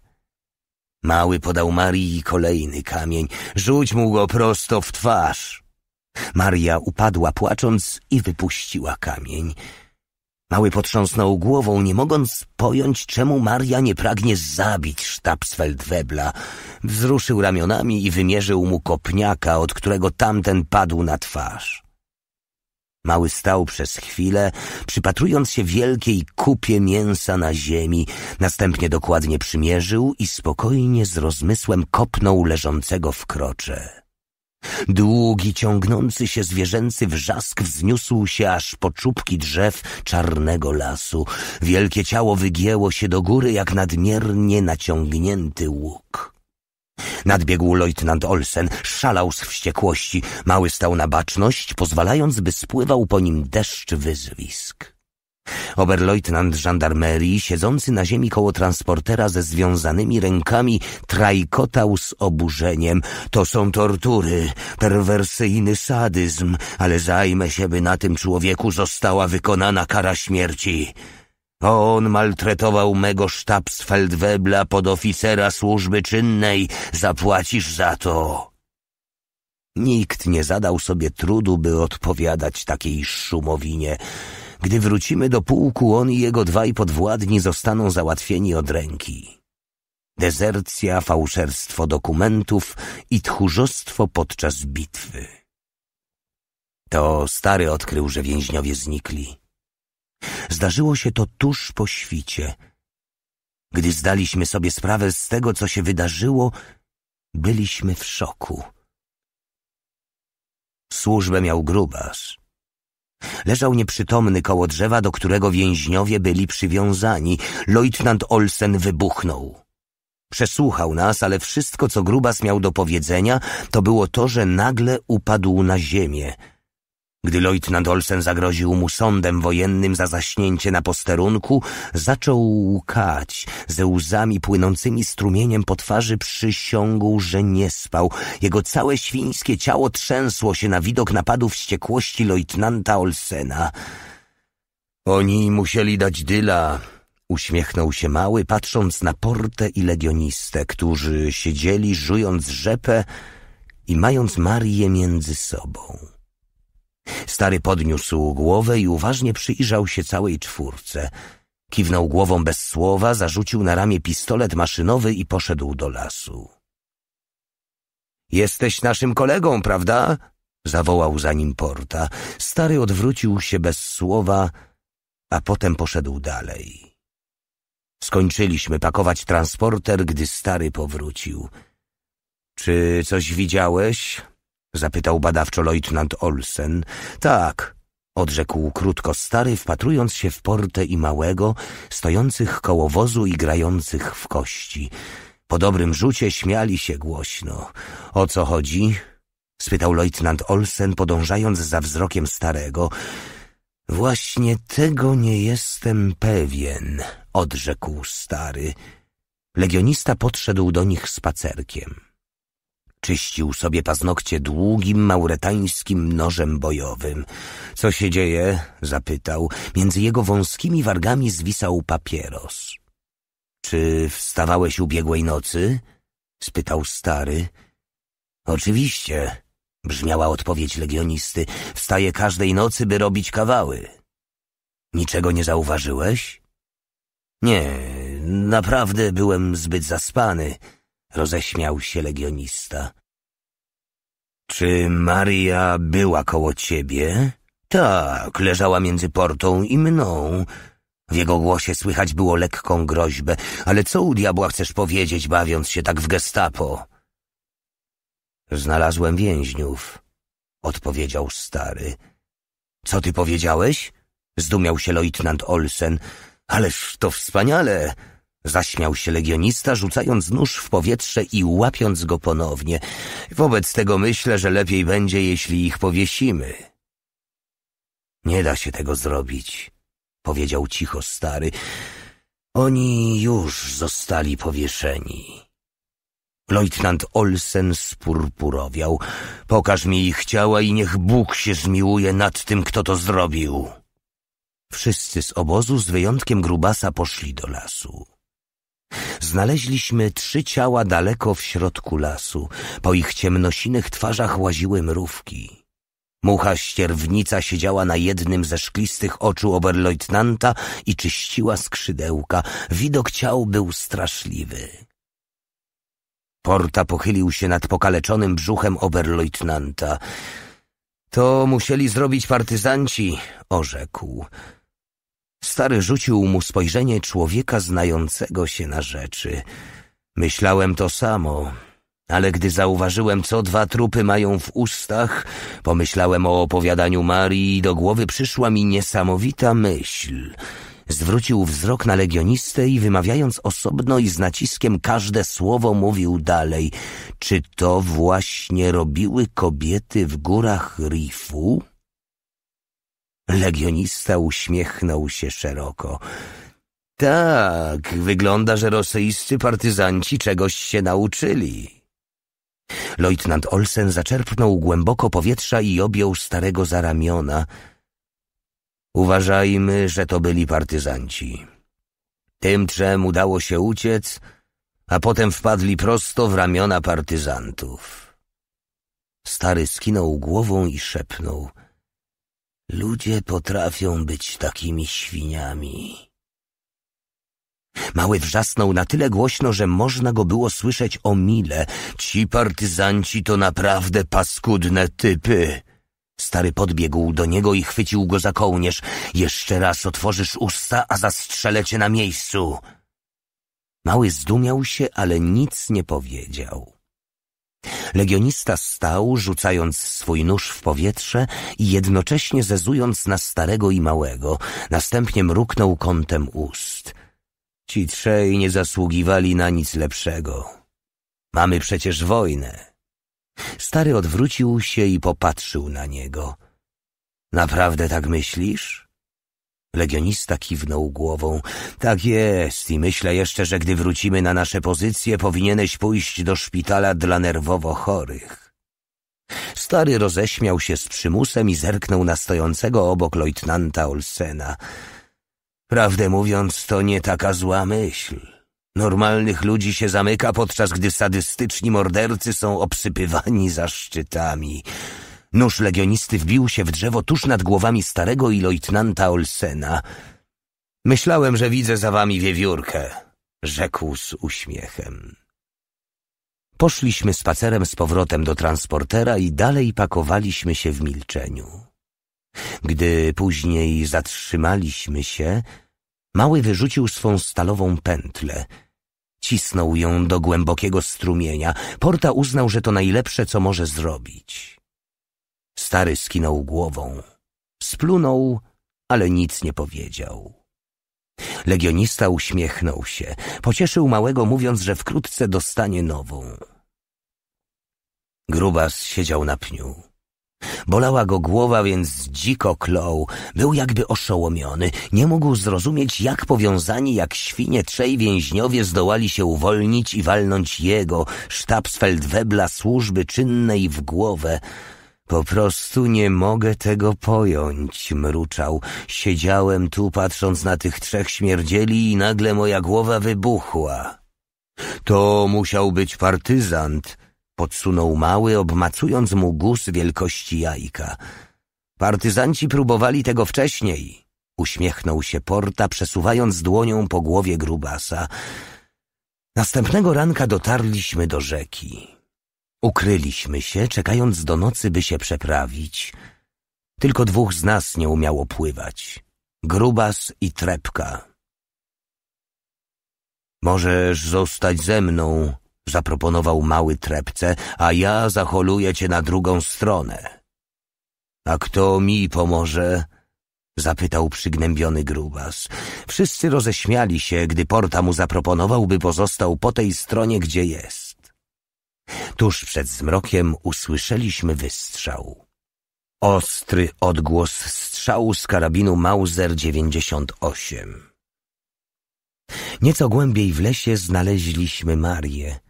Mały podał Marii kolejny kamień. Rzuć mu go prosto w twarz. Maria upadła płacząc i wypuściła kamień. Mały potrząsnął głową, nie mogąc pojąć, czemu Maria nie pragnie zabić Sztabsfeldwebla. Wzruszył ramionami i wymierzył mu kopniaka, od którego tamten padł na twarz. Mały stał przez chwilę, przypatrując się wielkiej kupie mięsa na ziemi, następnie dokładnie przymierzył i spokojnie z rozmysłem kopnął leżącego w krocze. Długi, ciągnący się zwierzęcy wrzask wzniósł się aż po czubki drzew czarnego lasu. Wielkie ciało wygięło się do góry jak nadmiernie naciągnięty łuk. Nadbiegł lejtnant Olsen, szalał z wściekłości. Mały stał na baczność, pozwalając, by spływał po nim deszcz wyzwisk. Oberlejtnant żandarmerii, siedzący na ziemi koło transportera ze związanymi rękami, trajkotał z oburzeniem. To są tortury, perwersyjny sadyzm, ale zajmę się, by na tym człowieku została wykonana kara śmierci on maltretował mego sztabsfeldwebla pod oficera służby czynnej. Zapłacisz za to. Nikt nie zadał sobie trudu, by odpowiadać takiej szumowinie. Gdy wrócimy do pułku, on i jego dwaj podwładni zostaną załatwieni od ręki. Dezercja, fałszerstwo dokumentów i tchórzostwo podczas bitwy. To stary odkrył, że więźniowie znikli. Zdarzyło się to tuż po świcie. Gdy zdaliśmy sobie sprawę z tego, co się wydarzyło, byliśmy w szoku. Służbę miał grubas. Leżał nieprzytomny koło drzewa, do którego więźniowie byli przywiązani. Leutnant Olsen wybuchnął. Przesłuchał nas, ale wszystko, co grubas miał do powiedzenia, to było to, że nagle upadł na ziemię – gdy Lloyd Olsen zagroził mu sądem wojennym za zaśnięcie na posterunku, zaczął łkać. Ze łzami płynącymi strumieniem po twarzy przysiągł, że nie spał. Jego całe świńskie ciało trzęsło się na widok napadu wściekłości Lloydnanta Olsena. Oni musieli dać dyla, Uśmiechnął się mały, patrząc na portę i legionistę, którzy siedzieli, żując rzepę i mając Marię między sobą. Stary podniósł głowę i uważnie przyjrzał się całej czwórce. Kiwnął głową bez słowa, zarzucił na ramię pistolet maszynowy i poszedł do lasu. Jesteś naszym kolegą, prawda? zawołał za nim Porta. Stary odwrócił się bez słowa, a potem poszedł dalej. Skończyliśmy pakować transporter, gdy stary powrócił. Czy coś widziałeś? Zapytał badawczo lejtnant Olsen. Tak, odrzekł krótko stary, wpatrując się w Portę i Małego, stojących koło wozu i grających w kości. Po dobrym rzucie śmiali się głośno. O co chodzi? spytał lejtnant Olsen, podążając za wzrokiem starego. Właśnie tego nie jestem pewien, odrzekł stary. Legionista podszedł do nich spacerkiem czyścił sobie paznokcie długim mauretańskim nożem bojowym. Co się dzieje? zapytał. Między jego wąskimi wargami zwisał papieros. Czy wstawałeś ubiegłej nocy? spytał stary. Oczywiście, brzmiała odpowiedź legionisty. Wstaję każdej nocy, by robić kawały. Niczego nie zauważyłeś? Nie, naprawdę byłem zbyt zaspany roześmiał się legionista. Czy Maria była koło ciebie? Tak, leżała między portą i mną. W jego głosie słychać było lekką groźbę, ale co u diabła chcesz powiedzieć, bawiąc się tak w gestapo? Znalazłem więźniów, odpowiedział stary. Co ty powiedziałeś? Zdumiał się leutnant Olsen. Ależ to wspaniale! Zaśmiał się legionista, rzucając nóż w powietrze i łapiąc go ponownie. Wobec tego myślę, że lepiej będzie, jeśli ich powiesimy. Nie da się tego zrobić, powiedział cicho stary. Oni już zostali powieszeni. Lejtnant Olsen spurpurowiał. Pokaż mi ich ciała i niech Bóg się zmiłuje nad tym, kto to zrobił. Wszyscy z obozu, z wyjątkiem grubasa, poszli do lasu. Znaleźliśmy trzy ciała daleko w środku lasu. Po ich ciemnosinych twarzach łaziły mrówki. Mucha ścierwnica siedziała na jednym ze szklistych oczu oberleutnanta i czyściła skrzydełka. Widok ciał był straszliwy. Porta pochylił się nad pokaleczonym brzuchem oberleutnanta. To musieli zrobić partyzanci, orzekł. Stary rzucił mu spojrzenie człowieka znającego się na rzeczy. Myślałem to samo, ale gdy zauważyłem, co dwa trupy mają w ustach, pomyślałem o opowiadaniu Marii i do głowy przyszła mi niesamowita myśl. Zwrócił wzrok na legionistę i wymawiając osobno i z naciskiem każde słowo mówił dalej. Czy to właśnie robiły kobiety w górach Rifu? Legionista uśmiechnął się szeroko. Tak, wygląda, że rosyjscy partyzanci czegoś się nauczyli. Leutnant Olsen zaczerpnął głęboko powietrza i objął starego za ramiona. Uważajmy, że to byli partyzanci. Tym trzem udało się uciec, a potem wpadli prosto w ramiona partyzantów. Stary skinął głową i szepnął – Ludzie potrafią być takimi świniami. Mały wrzasnął na tyle głośno, że można go było słyszeć o mile. Ci partyzanci to naprawdę paskudne typy. Stary podbiegł do niego i chwycił go za kołnierz. Jeszcze raz otworzysz usta, a zastrzelę cię na miejscu. Mały zdumiał się, ale nic nie powiedział. Legionista stał, rzucając swój nóż w powietrze i jednocześnie zezując na starego i małego. Następnie mruknął kątem ust. Ci trzej nie zasługiwali na nic lepszego. Mamy przecież wojnę. Stary odwrócił się i popatrzył na niego. Naprawdę tak myślisz? Legionista kiwnął głową. Tak jest i myślę jeszcze, że gdy wrócimy na nasze pozycje, powinieneś pójść do szpitala dla nerwowo chorych. Stary roześmiał się z przymusem i zerknął na stojącego obok lejtnanta Olsena. Prawdę mówiąc, to nie taka zła myśl. Normalnych ludzi się zamyka, podczas gdy sadystyczni mordercy są obsypywani zaszczytami. Nóż legionisty wbił się w drzewo tuż nad głowami starego i lejtnanta Olsena. Myślałem, że widzę za wami wiewiórkę, rzekł z uśmiechem. Poszliśmy spacerem z powrotem do transportera i dalej pakowaliśmy się w milczeniu. Gdy później zatrzymaliśmy się, mały wyrzucił swą stalową pętlę. Cisnął ją do głębokiego strumienia. Porta uznał, że to najlepsze, co może zrobić. Stary skinął głową. Splunął, ale nic nie powiedział. Legionista uśmiechnął się, pocieszył małego, mówiąc, że wkrótce dostanie nową. Grubas siedział na pniu. Bolała go głowa, więc dziko klął. Był jakby oszołomiony. Nie mógł zrozumieć, jak powiązani jak świnie trzej więźniowie zdołali się uwolnić i walnąć jego, sztabsfeldwebla służby czynnej w głowę. Po prostu nie mogę tego pojąć, mruczał. Siedziałem tu patrząc na tych trzech śmierdzieli i nagle moja głowa wybuchła. To musiał być partyzant, podsunął mały, obmacując mu guz wielkości jajka. Partyzanci próbowali tego wcześniej, uśmiechnął się Porta, przesuwając dłonią po głowie grubasa. Następnego ranka dotarliśmy do rzeki. Ukryliśmy się, czekając do nocy, by się przeprawić. Tylko dwóch z nas nie umiało pływać. Grubas i Trepka. Możesz zostać ze mną, zaproponował mały Trepce, a ja zacholuję cię na drugą stronę. A kto mi pomoże? zapytał przygnębiony grubas. Wszyscy roześmiali się, gdy Porta mu zaproponował, by pozostał po tej stronie, gdzie jest. Tuż przed zmrokiem usłyszeliśmy wystrzał. Ostry odgłos strzału z karabinu Mauser 98. Nieco głębiej w lesie znaleźliśmy Marię.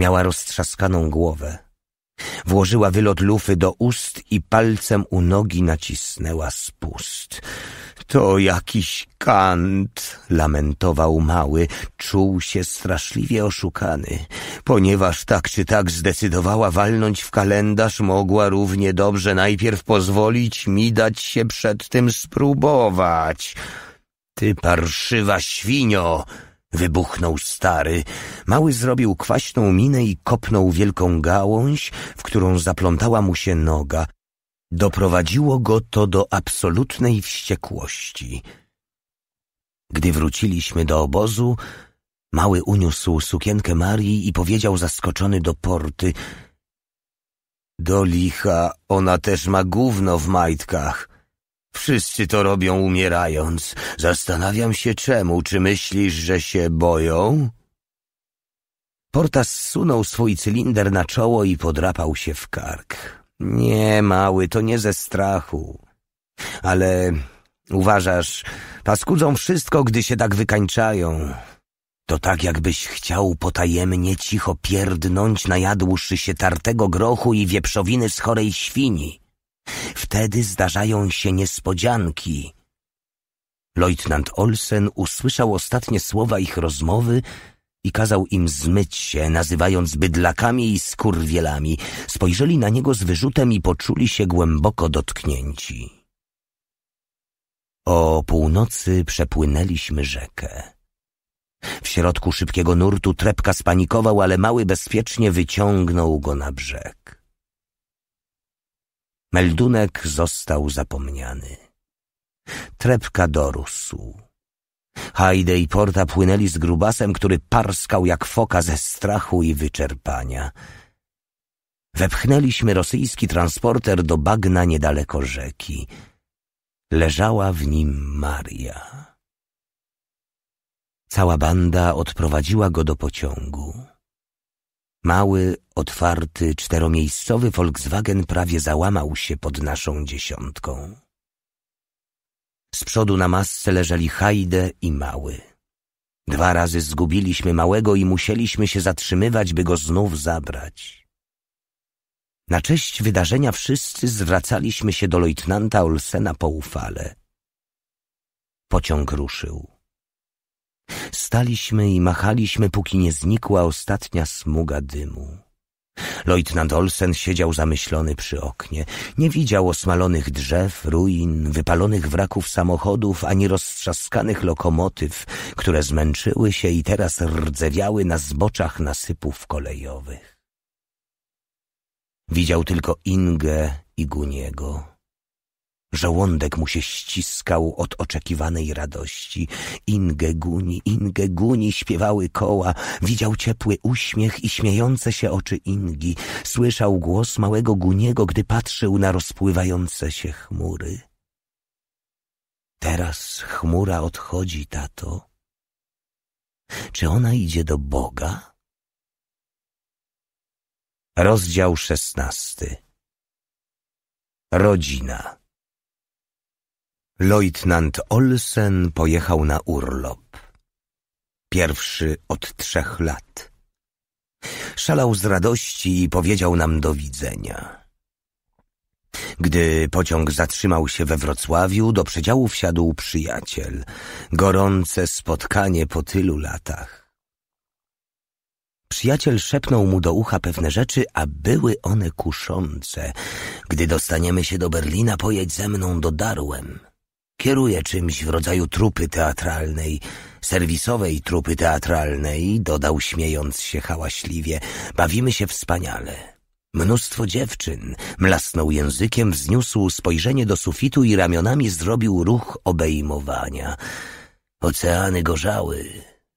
Miała roztrzaskaną głowę. Włożyła wylot lufy do ust i palcem u nogi nacisnęła spust. To jakiś kant, lamentował mały, czuł się straszliwie oszukany. Ponieważ tak czy tak zdecydowała walnąć w kalendarz, mogła równie dobrze najpierw pozwolić mi dać się przed tym spróbować. Ty parszywa świnio! Wybuchnął stary. Mały zrobił kwaśną minę i kopnął wielką gałąź, w którą zaplątała mu się noga. Doprowadziło go to do absolutnej wściekłości. Gdy wróciliśmy do obozu, mały uniósł sukienkę Marii i powiedział zaskoczony do porty: Do licha, ona też ma gówno w majtkach. Wszyscy to robią umierając. Zastanawiam się czemu. Czy myślisz, że się boją? Portas zsunął swój cylinder na czoło i podrapał się w kark. Nie, mały, to nie ze strachu. Ale uważasz, paskudzą wszystko, gdy się tak wykańczają. To tak, jakbyś chciał potajemnie cicho pierdnąć najadłszy się tartego grochu i wieprzowiny z chorej świni. Wtedy zdarzają się niespodzianki. Leutnant Olsen usłyszał ostatnie słowa ich rozmowy i kazał im zmyć się, nazywając bydlakami i skurwielami. Spojrzeli na niego z wyrzutem i poczuli się głęboko dotknięci. O północy przepłynęliśmy rzekę. W środku szybkiego nurtu trepka spanikował, ale mały bezpiecznie wyciągnął go na brzeg. Meldunek został zapomniany. Trepka dorósł. Hajde i Porta płynęli z grubasem, który parskał jak foka ze strachu i wyczerpania. Wepchnęliśmy rosyjski transporter do bagna niedaleko rzeki. Leżała w nim Maria. Cała banda odprowadziła go do pociągu. Mały, otwarty, czteromiejscowy Volkswagen prawie załamał się pod naszą dziesiątką. Z przodu na masce leżeli Hajde i Mały. Dwa razy zgubiliśmy Małego i musieliśmy się zatrzymywać, by go znów zabrać. Na cześć wydarzenia wszyscy zwracaliśmy się do lejtnanta Olsena po ufale. Pociąg ruszył. Staliśmy i machaliśmy, póki nie znikła ostatnia smuga dymu. Leutnant Olsen siedział zamyślony przy oknie. Nie widział osmalonych drzew, ruin, wypalonych wraków samochodów, ani roztrzaskanych lokomotyw, które zmęczyły się i teraz rdzewiały na zboczach nasypów kolejowych. Widział tylko Inge i Guniego. Żołądek mu się ściskał od oczekiwanej radości. Inge guni, Inge guni śpiewały koła. Widział ciepły uśmiech i śmiejące się oczy Ingi. Słyszał głos małego guniego, gdy patrzył na rozpływające się chmury. Teraz chmura odchodzi, tato. Czy ona idzie do Boga? Rozdział szesnasty Rodzina Leutnant Olsen pojechał na urlop. Pierwszy od trzech lat. Szalał z radości i powiedział nam do widzenia. Gdy pociąg zatrzymał się we Wrocławiu, do przedziału wsiadł przyjaciel. Gorące spotkanie po tylu latach. Przyjaciel szepnął mu do ucha pewne rzeczy, a były one kuszące. Gdy dostaniemy się do Berlina, pojedź ze mną do Darłem. Kieruje czymś w rodzaju trupy teatralnej, serwisowej trupy teatralnej, dodał śmiejąc się hałaśliwie. Bawimy się wspaniale. Mnóstwo dziewczyn. Mlasnął językiem, wzniósł spojrzenie do sufitu i ramionami zrobił ruch obejmowania. Oceany gorzały,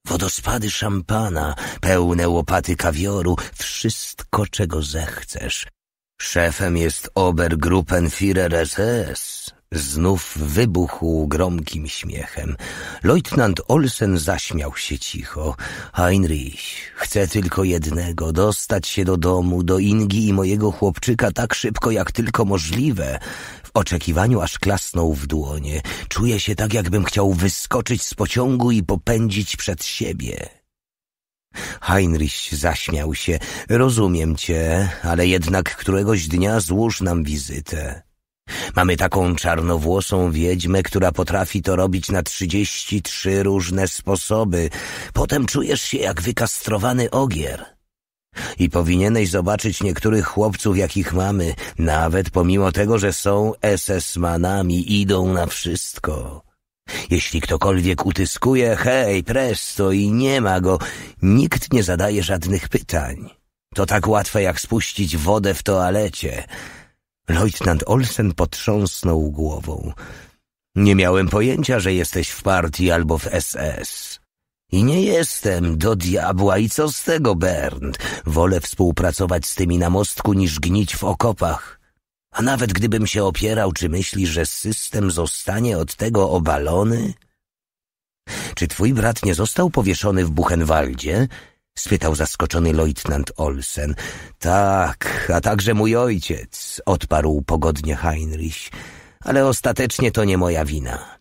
wodospady szampana, pełne łopaty kawioru, wszystko czego zechcesz. Szefem jest Obergruppenführer SS, Znów wybuchł gromkim śmiechem. Leutnant Olsen zaśmiał się cicho. Heinrich, chcę tylko jednego, dostać się do domu, do Ingi i mojego chłopczyka tak szybko, jak tylko możliwe. W oczekiwaniu aż klasnął w dłonie. Czuję się tak, jakbym chciał wyskoczyć z pociągu i popędzić przed siebie. Heinrich zaśmiał się. Rozumiem cię, ale jednak któregoś dnia złóż nam wizytę. Mamy taką czarnowłosą wiedźmę, która potrafi to robić na trzydzieści trzy różne sposoby. Potem czujesz się jak wykastrowany ogier. I powinieneś zobaczyć niektórych chłopców, jakich mamy, nawet pomimo tego, że są SS-manami, idą na wszystko. Jeśli ktokolwiek utyskuje, hej, presto i nie ma go, nikt nie zadaje żadnych pytań. To tak łatwe jak spuścić wodę w toalecie – Leutnant Olsen potrząsnął głową. Nie miałem pojęcia, że jesteś w partii albo w SS. I nie jestem, do diabła i co z tego, Bernd? Wolę współpracować z tymi na mostku niż gnić w okopach. A nawet gdybym się opierał, czy myślisz, że system zostanie od tego obalony? Czy twój brat nie został powieszony w Buchenwaldzie spytał zaskoczony lejtnant Olsen. Tak, a także mój ojciec, odparł pogodnie Heinrich, ale ostatecznie to nie moja wina.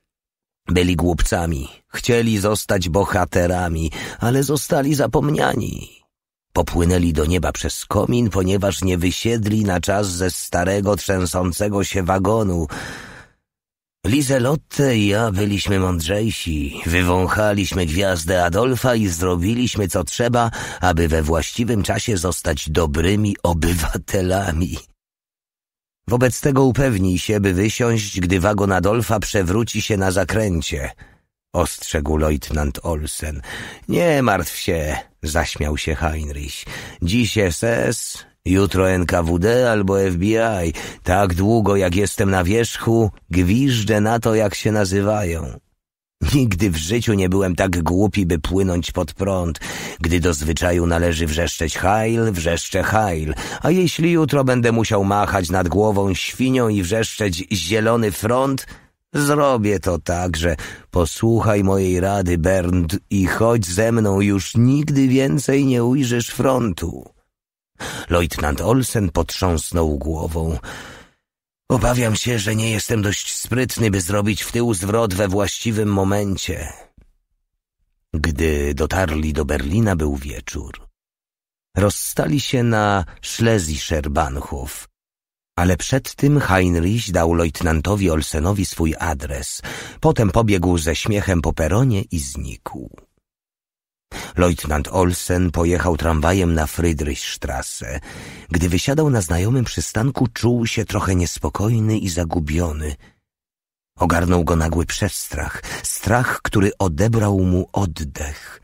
Byli głupcami, chcieli zostać bohaterami, ale zostali zapomniani. Popłynęli do nieba przez komin, ponieważ nie wysiedli na czas ze starego, trzęsącego się wagonu, Lizelotte i ja byliśmy mądrzejsi, wywąchaliśmy gwiazdę Adolfa i zrobiliśmy co trzeba, aby we właściwym czasie zostać dobrymi obywatelami. Wobec tego upewnij się, by wysiąść, gdy wagon Adolfa przewróci się na zakręcie. Ostrzegł lejtnant Olsen. Nie martw się, zaśmiał się Heinrich. Dziś SS Jutro NKWD albo FBI. Tak długo jak jestem na wierzchu, gwiżdżę na to, jak się nazywają. Nigdy w życiu nie byłem tak głupi, by płynąć pod prąd. Gdy do zwyczaju należy wrzeszczeć hajl, wrzeszczę hajl. A jeśli jutro będę musiał machać nad głową świnią i wrzeszczeć zielony front, zrobię to także. Posłuchaj mojej rady, Bernd, i chodź ze mną, już nigdy więcej nie ujrzysz frontu. Leutnant Olsen potrząsnął głową. Obawiam się, że nie jestem dość sprytny, by zrobić w tył zwrot we właściwym momencie. Gdy dotarli do Berlina, był wieczór. Rozstali się na schlesischer ale przed tym Heinrich dał leutnantowi Olsenowi swój adres. Potem pobiegł ze śmiechem po peronie i znikł. Leutnant Olsen pojechał tramwajem na Friedrichstrasse. Gdy wysiadał na znajomym przystanku, czuł się trochę niespokojny i zagubiony. Ogarnął go nagły przestrach, strach, który odebrał mu oddech.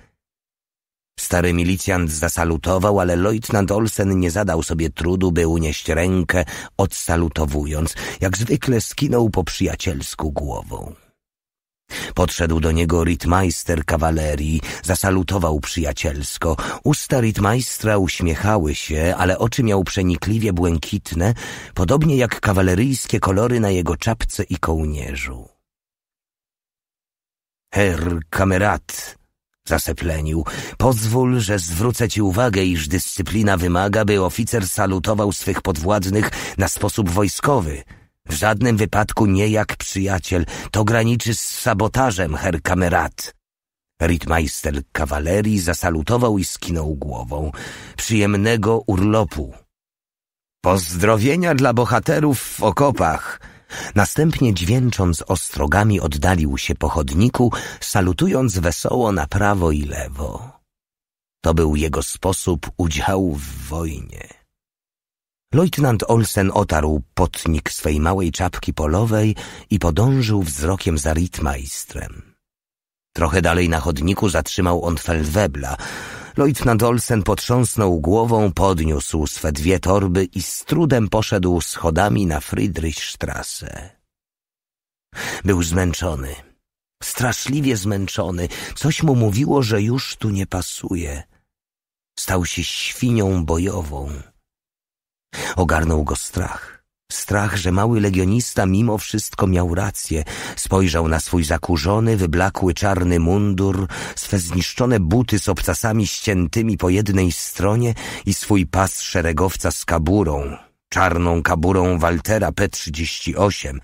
Stary milicjant zasalutował, ale Leutnant Olsen nie zadał sobie trudu, by unieść rękę, odsalutowując. Jak zwykle skinął po przyjacielsku głową. Podszedł do niego rytmajster kawalerii, zasalutował przyjacielsko. Usta rytmajstra uśmiechały się, ale oczy miał przenikliwie błękitne, podobnie jak kawaleryjskie kolory na jego czapce i kołnierzu. Herr kamerad,” zaseplenił, pozwól, że zwrócę ci uwagę, iż dyscyplina wymaga, by oficer salutował swych podwładnych na sposób wojskowy – w żadnym wypadku nie jak przyjaciel. To graniczy z sabotażem, Herr kamerad. Ritmeister kawalerii zasalutował i skinął głową. Przyjemnego urlopu. Pozdrowienia dla bohaterów w okopach. Następnie dźwięcząc ostrogami oddalił się po chodniku, salutując wesoło na prawo i lewo. To był jego sposób udziału w wojnie. Lejtnant Olsen otarł potnik swej małej czapki polowej i podążył wzrokiem za Ritmaistrem. Trochę dalej na chodniku zatrzymał on Feldwebla. Lejtnant Olsen potrząsnął głową, podniósł swe dwie torby i z trudem poszedł schodami na Friedrichstrasse. Był zmęczony, straszliwie zmęczony. Coś mu mówiło, że już tu nie pasuje. Stał się świnią bojową. Ogarnął go strach. Strach, że mały legionista mimo wszystko miał rację. Spojrzał na swój zakurzony, wyblakły czarny mundur, swe zniszczone buty z obcasami ściętymi po jednej stronie i swój pas szeregowca z kaburą, czarną kaburą Waltera P-38,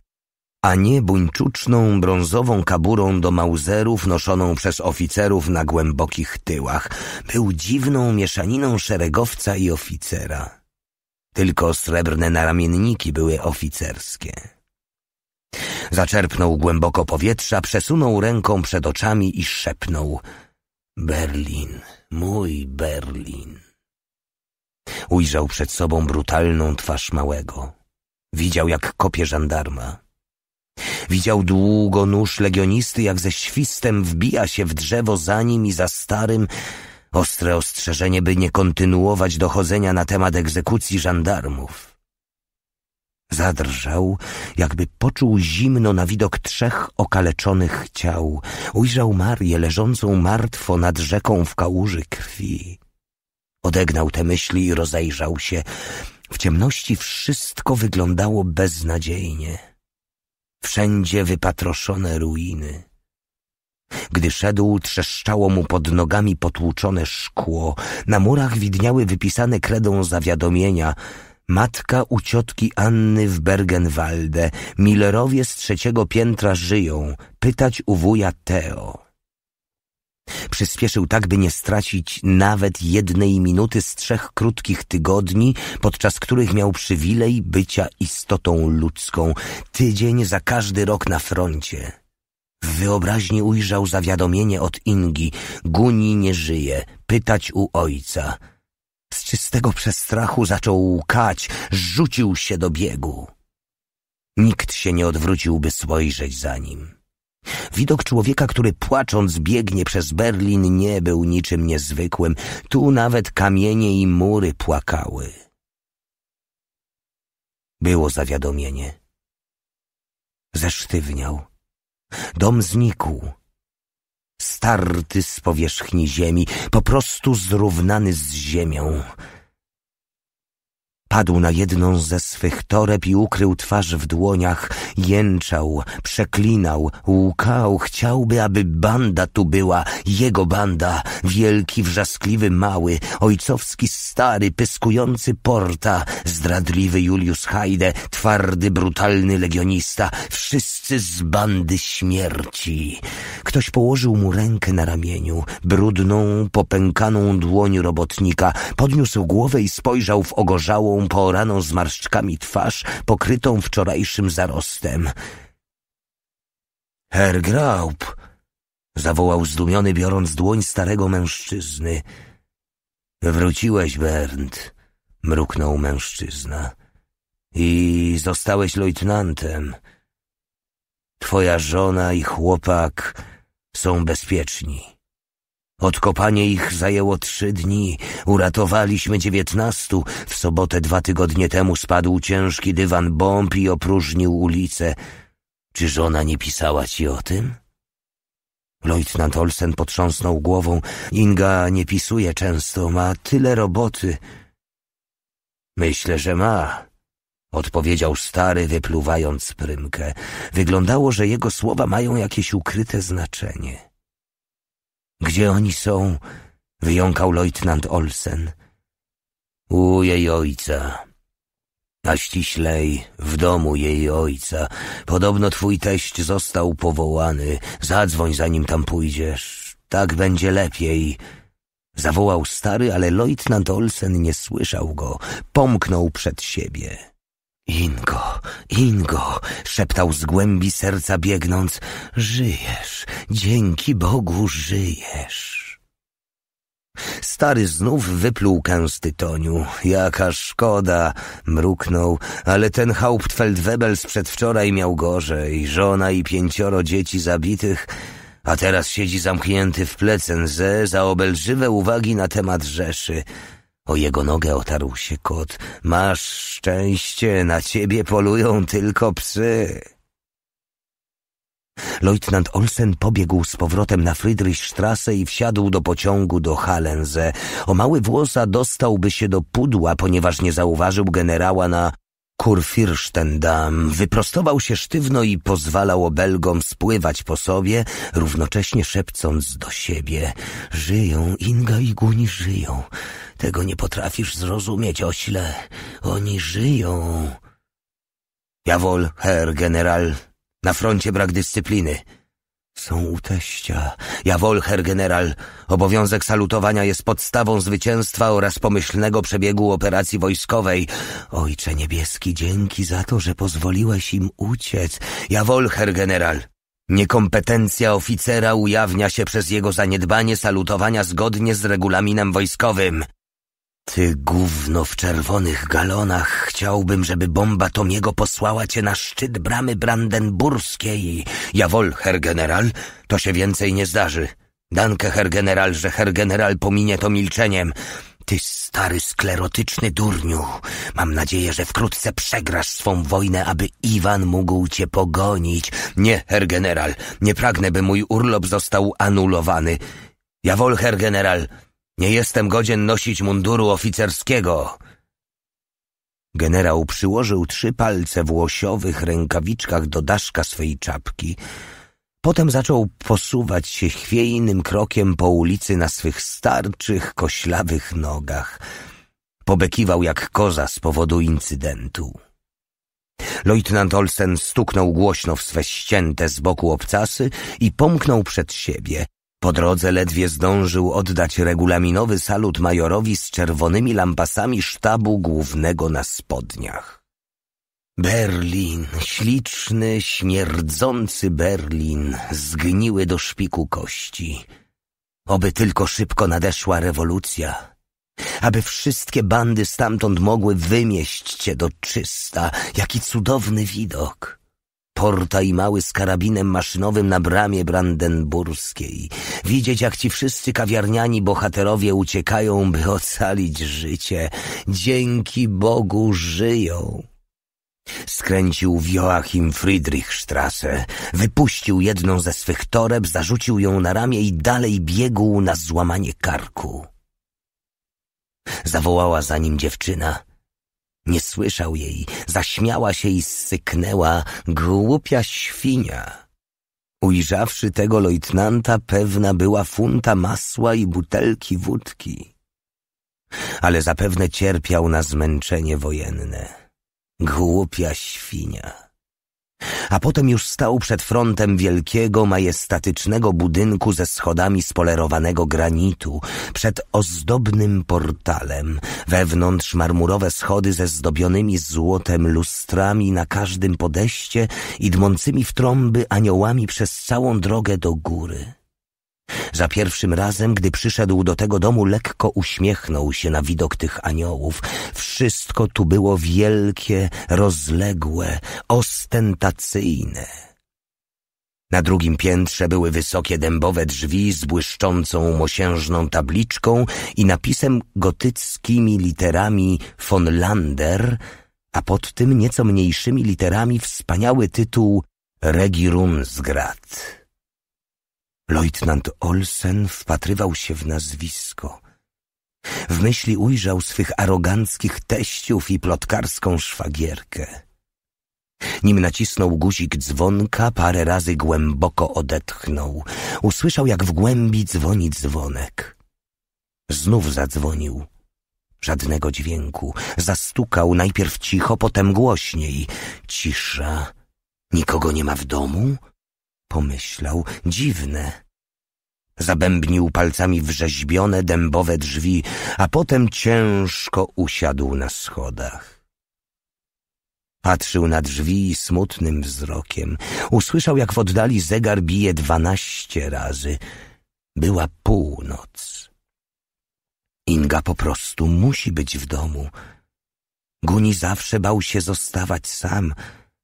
a nie buńczuczną, brązową kaburą do mauzerów noszoną przez oficerów na głębokich tyłach. Był dziwną mieszaniną szeregowca i oficera. Tylko srebrne naramienniki były oficerskie. Zaczerpnął głęboko powietrza, przesunął ręką przed oczami i szepnął Berlin, mój Berlin. Ujrzał przed sobą brutalną twarz małego. Widział, jak kopie żandarma. Widział długo nóż legionisty, jak ze świstem wbija się w drzewo za nim i za starym, ostre ostrzeżenie, by nie kontynuować dochodzenia na temat egzekucji żandarmów. Zadrżał, jakby poczuł zimno na widok trzech okaleczonych ciał. Ujrzał Marię leżącą martwo nad rzeką w kałuży krwi. Odegnał te myśli i rozejrzał się. W ciemności wszystko wyglądało beznadziejnie. Wszędzie wypatroszone ruiny. Gdy szedł, trzeszczało mu pod nogami potłuczone szkło. Na murach widniały wypisane kredą zawiadomienia. Matka u ciotki Anny w Bergenwalde. Millerowie z trzeciego piętra żyją. Pytać u wuja Teo. Przyspieszył tak, by nie stracić nawet jednej minuty z trzech krótkich tygodni, podczas których miał przywilej bycia istotą ludzką. Tydzień za każdy rok na froncie. W wyobraźni ujrzał zawiadomienie od Ingi. Guni nie żyje. Pytać u ojca. Z czystego przestrachu zaczął łkać. Rzucił się do biegu. Nikt się nie odwrócił, by spojrzeć za nim. Widok człowieka, który płacząc biegnie przez Berlin, nie był niczym niezwykłym. Tu nawet kamienie i mury płakały. Było zawiadomienie. Zesztywniał Dom znikł. Starty z powierzchni ziemi, po prostu zrównany z ziemią. Padł na jedną ze swych toreb i ukrył twarz w dłoniach. Jęczał, przeklinał, łkał. Chciałby, aby banda tu była, jego banda. Wielki, wrzaskliwy, mały, ojcowski, stary, pyskujący porta. Zdradliwy Julius Hajde, twardy, brutalny legionista. Wszyscy z bandy śmierci. Ktoś położył mu rękę na ramieniu, brudną, popękaną dłoń robotnika. Podniósł głowę i spojrzał w ogorzałą, pooraną zmarszczkami twarz, pokrytą wczorajszym zarostem. Herr Graub! zawołał zdumiony, biorąc dłoń starego mężczyzny. Wróciłeś, Bernd, mruknął mężczyzna. I zostałeś lejtnantem. Twoja żona i chłopak są bezpieczni. Odkopanie ich zajęło trzy dni. Uratowaliśmy dziewiętnastu. W sobotę dwa tygodnie temu spadł ciężki dywan bomb i opróżnił ulicę. Czy żona nie pisała ci o tym? Leutnant Olsen potrząsnął głową. Inga nie pisuje często, ma tyle roboty. Myślę, że ma, odpowiedział stary, wypluwając prymkę. Wyglądało, że jego słowa mają jakieś ukryte znaczenie. Gdzie oni są? wyjąkał lejtnant Olsen. U jej ojca. A ściślej w domu jej ojca. Podobno twój teść został powołany. Zadzwoń, zanim tam pójdziesz. Tak będzie lepiej. Zawołał stary, ale lejtnant Olsen nie słyszał go. Pomknął przed siebie. Ingo, Ingo, szeptał z głębi serca biegnąc, żyjesz, dzięki Bogu żyjesz. Stary znów wypluł z tytoniu. Jaka szkoda, mruknął, ale ten Hauptfeldwebel z przedwczoraj miał gorzej, żona i pięcioro dzieci zabitych, a teraz siedzi zamknięty w plecen ze za obelżywe uwagi na temat Rzeszy. O jego nogę otarł się kot. Masz szczęście, na ciebie polują tylko psy. Leutnant Olsen pobiegł z powrotem na Friedrichstrasse i wsiadł do pociągu do Hallense. O mały włosa dostałby się do pudła, ponieważ nie zauważył generała na Kurfürstendam. Wyprostował się sztywno i pozwalał obelgom spływać po sobie, równocześnie szepcąc do siebie. Żyją, Inga i Guni żyją. Tego nie potrafisz zrozumieć, ośle. Oni żyją. Jawol, herr general. Na froncie brak dyscypliny. Są u teścia. Jawol, herr general. Obowiązek salutowania jest podstawą zwycięstwa oraz pomyślnego przebiegu operacji wojskowej. Ojcze niebieski, dzięki za to, że pozwoliłeś im uciec. Jawol, herr general. Niekompetencja oficera ujawnia się przez jego zaniedbanie salutowania zgodnie z regulaminem wojskowym. Ty gówno w czerwonych galonach, chciałbym, żeby bomba Tomiego posłała cię na szczyt bramy brandenburskiej. Jawol, herr general, to się więcej nie zdarzy. Danke, herr general, że herr general pominie to milczeniem. Ty stary sklerotyczny durniu, mam nadzieję, że wkrótce przegrasz swą wojnę, aby Iwan mógł cię pogonić. Nie, herr general, nie pragnę, by mój urlop został anulowany. Jawol, herr general, nie jestem godzien nosić munduru oficerskiego. Generał przyłożył trzy palce w łosiowych rękawiczkach do daszka swej czapki. Potem zaczął posuwać się chwiejnym krokiem po ulicy na swych starczych, koślawych nogach. Pobekiwał jak koza z powodu incydentu. Lejtnant Olsen stuknął głośno w swe ścięte z boku obcasy i pomknął przed siebie. Po drodze ledwie zdążył oddać regulaminowy salut majorowi z czerwonymi lampasami sztabu głównego na spodniach. Berlin, śliczny, śmierdzący Berlin, zgniły do szpiku kości. Oby tylko szybko nadeszła rewolucja, aby wszystkie bandy stamtąd mogły wymieść cię do czysta. Jaki cudowny widok! Porta i mały z karabinem maszynowym na bramie brandenburskiej. Widzieć, jak ci wszyscy kawiarniani bohaterowie uciekają, by ocalić życie. Dzięki Bogu żyją. Skręcił w Joachim Friedrichstrasse, wypuścił jedną ze swych toreb, zarzucił ją na ramię i dalej biegł na złamanie karku. Zawołała za nim dziewczyna. Nie słyszał jej, zaśmiała się i syknęła głupia świnia. Ujrzawszy tego lejtnanta, pewna była funta masła i butelki wódki. Ale zapewne cierpiał na zmęczenie wojenne. Głupia świnia a potem już stał przed frontem wielkiego, majestatycznego budynku ze schodami spolerowanego granitu, przed ozdobnym portalem, wewnątrz marmurowe schody ze zdobionymi złotem lustrami na każdym podejście i dmącymi w trąby aniołami przez całą drogę do góry. Za pierwszym razem, gdy przyszedł do tego domu, lekko uśmiechnął się na widok tych aniołów. Wszystko tu było wielkie, rozległe, ostentacyjne. Na drugim piętrze były wysokie dębowe drzwi z błyszczącą mosiężną tabliczką i napisem gotyckimi literami von Lander, a pod tym nieco mniejszymi literami wspaniały tytuł Regierungsgrad. Leutnant Olsen wpatrywał się w nazwisko. W myśli ujrzał swych aroganckich teściów i plotkarską szwagierkę. Nim nacisnął guzik dzwonka, parę razy głęboko odetchnął. Usłyszał, jak w głębi dzwoni dzwonek. Znów zadzwonił. Żadnego dźwięku. Zastukał najpierw cicho, potem głośniej. Cisza. Nikogo nie ma w domu? Pomyślał, dziwne. Zabębnił palcami wrzeźbione dębowe drzwi, a potem ciężko usiadł na schodach. Patrzył na drzwi smutnym wzrokiem. Usłyszał, jak w oddali zegar bije dwanaście razy. Była północ. Inga po prostu musi być w domu. Guni zawsze bał się zostawać sam.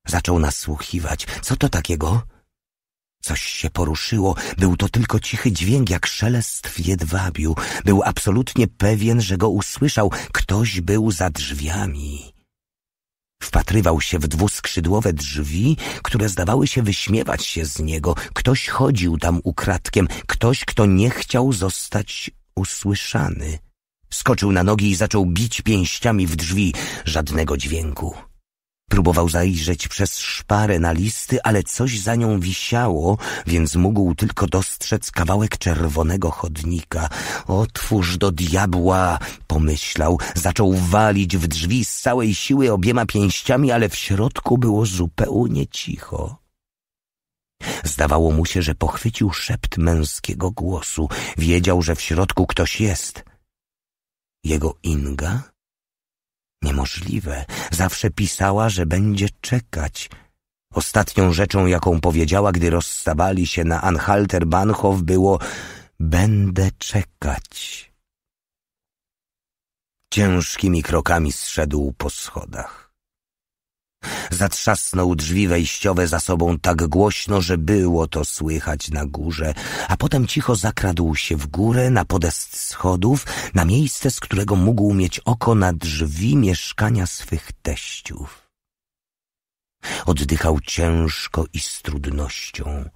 Zaczął nasłuchiwać. Co to takiego? Coś się poruszyło. Był to tylko cichy dźwięk, jak szelest w jedwabiu. Był absolutnie pewien, że go usłyszał. Ktoś był za drzwiami. Wpatrywał się w dwuskrzydłowe drzwi, które zdawały się wyśmiewać się z niego. Ktoś chodził tam ukradkiem. Ktoś, kto nie chciał zostać usłyszany. Skoczył na nogi i zaczął bić pięściami w drzwi. Żadnego dźwięku. Próbował zajrzeć przez szparę na listy, ale coś za nią wisiało, więc mógł tylko dostrzec kawałek czerwonego chodnika. Otwórz do diabła, pomyślał. Zaczął walić w drzwi z całej siły obiema pięściami, ale w środku było zupełnie cicho. Zdawało mu się, że pochwycił szept męskiego głosu. Wiedział, że w środku ktoś jest. Jego Inga? Niemożliwe. Zawsze pisała, że będzie czekać. Ostatnią rzeczą, jaką powiedziała, gdy rozstawali się na Anhalter Banhof, było Będę czekać. Ciężkimi krokami zszedł po schodach. Zatrzasnął drzwi wejściowe za sobą tak głośno, że było to słychać na górze, a potem cicho zakradł się w górę na podest schodów, na miejsce, z którego mógł mieć oko na drzwi mieszkania swych teściów. Oddychał ciężko i z trudnością.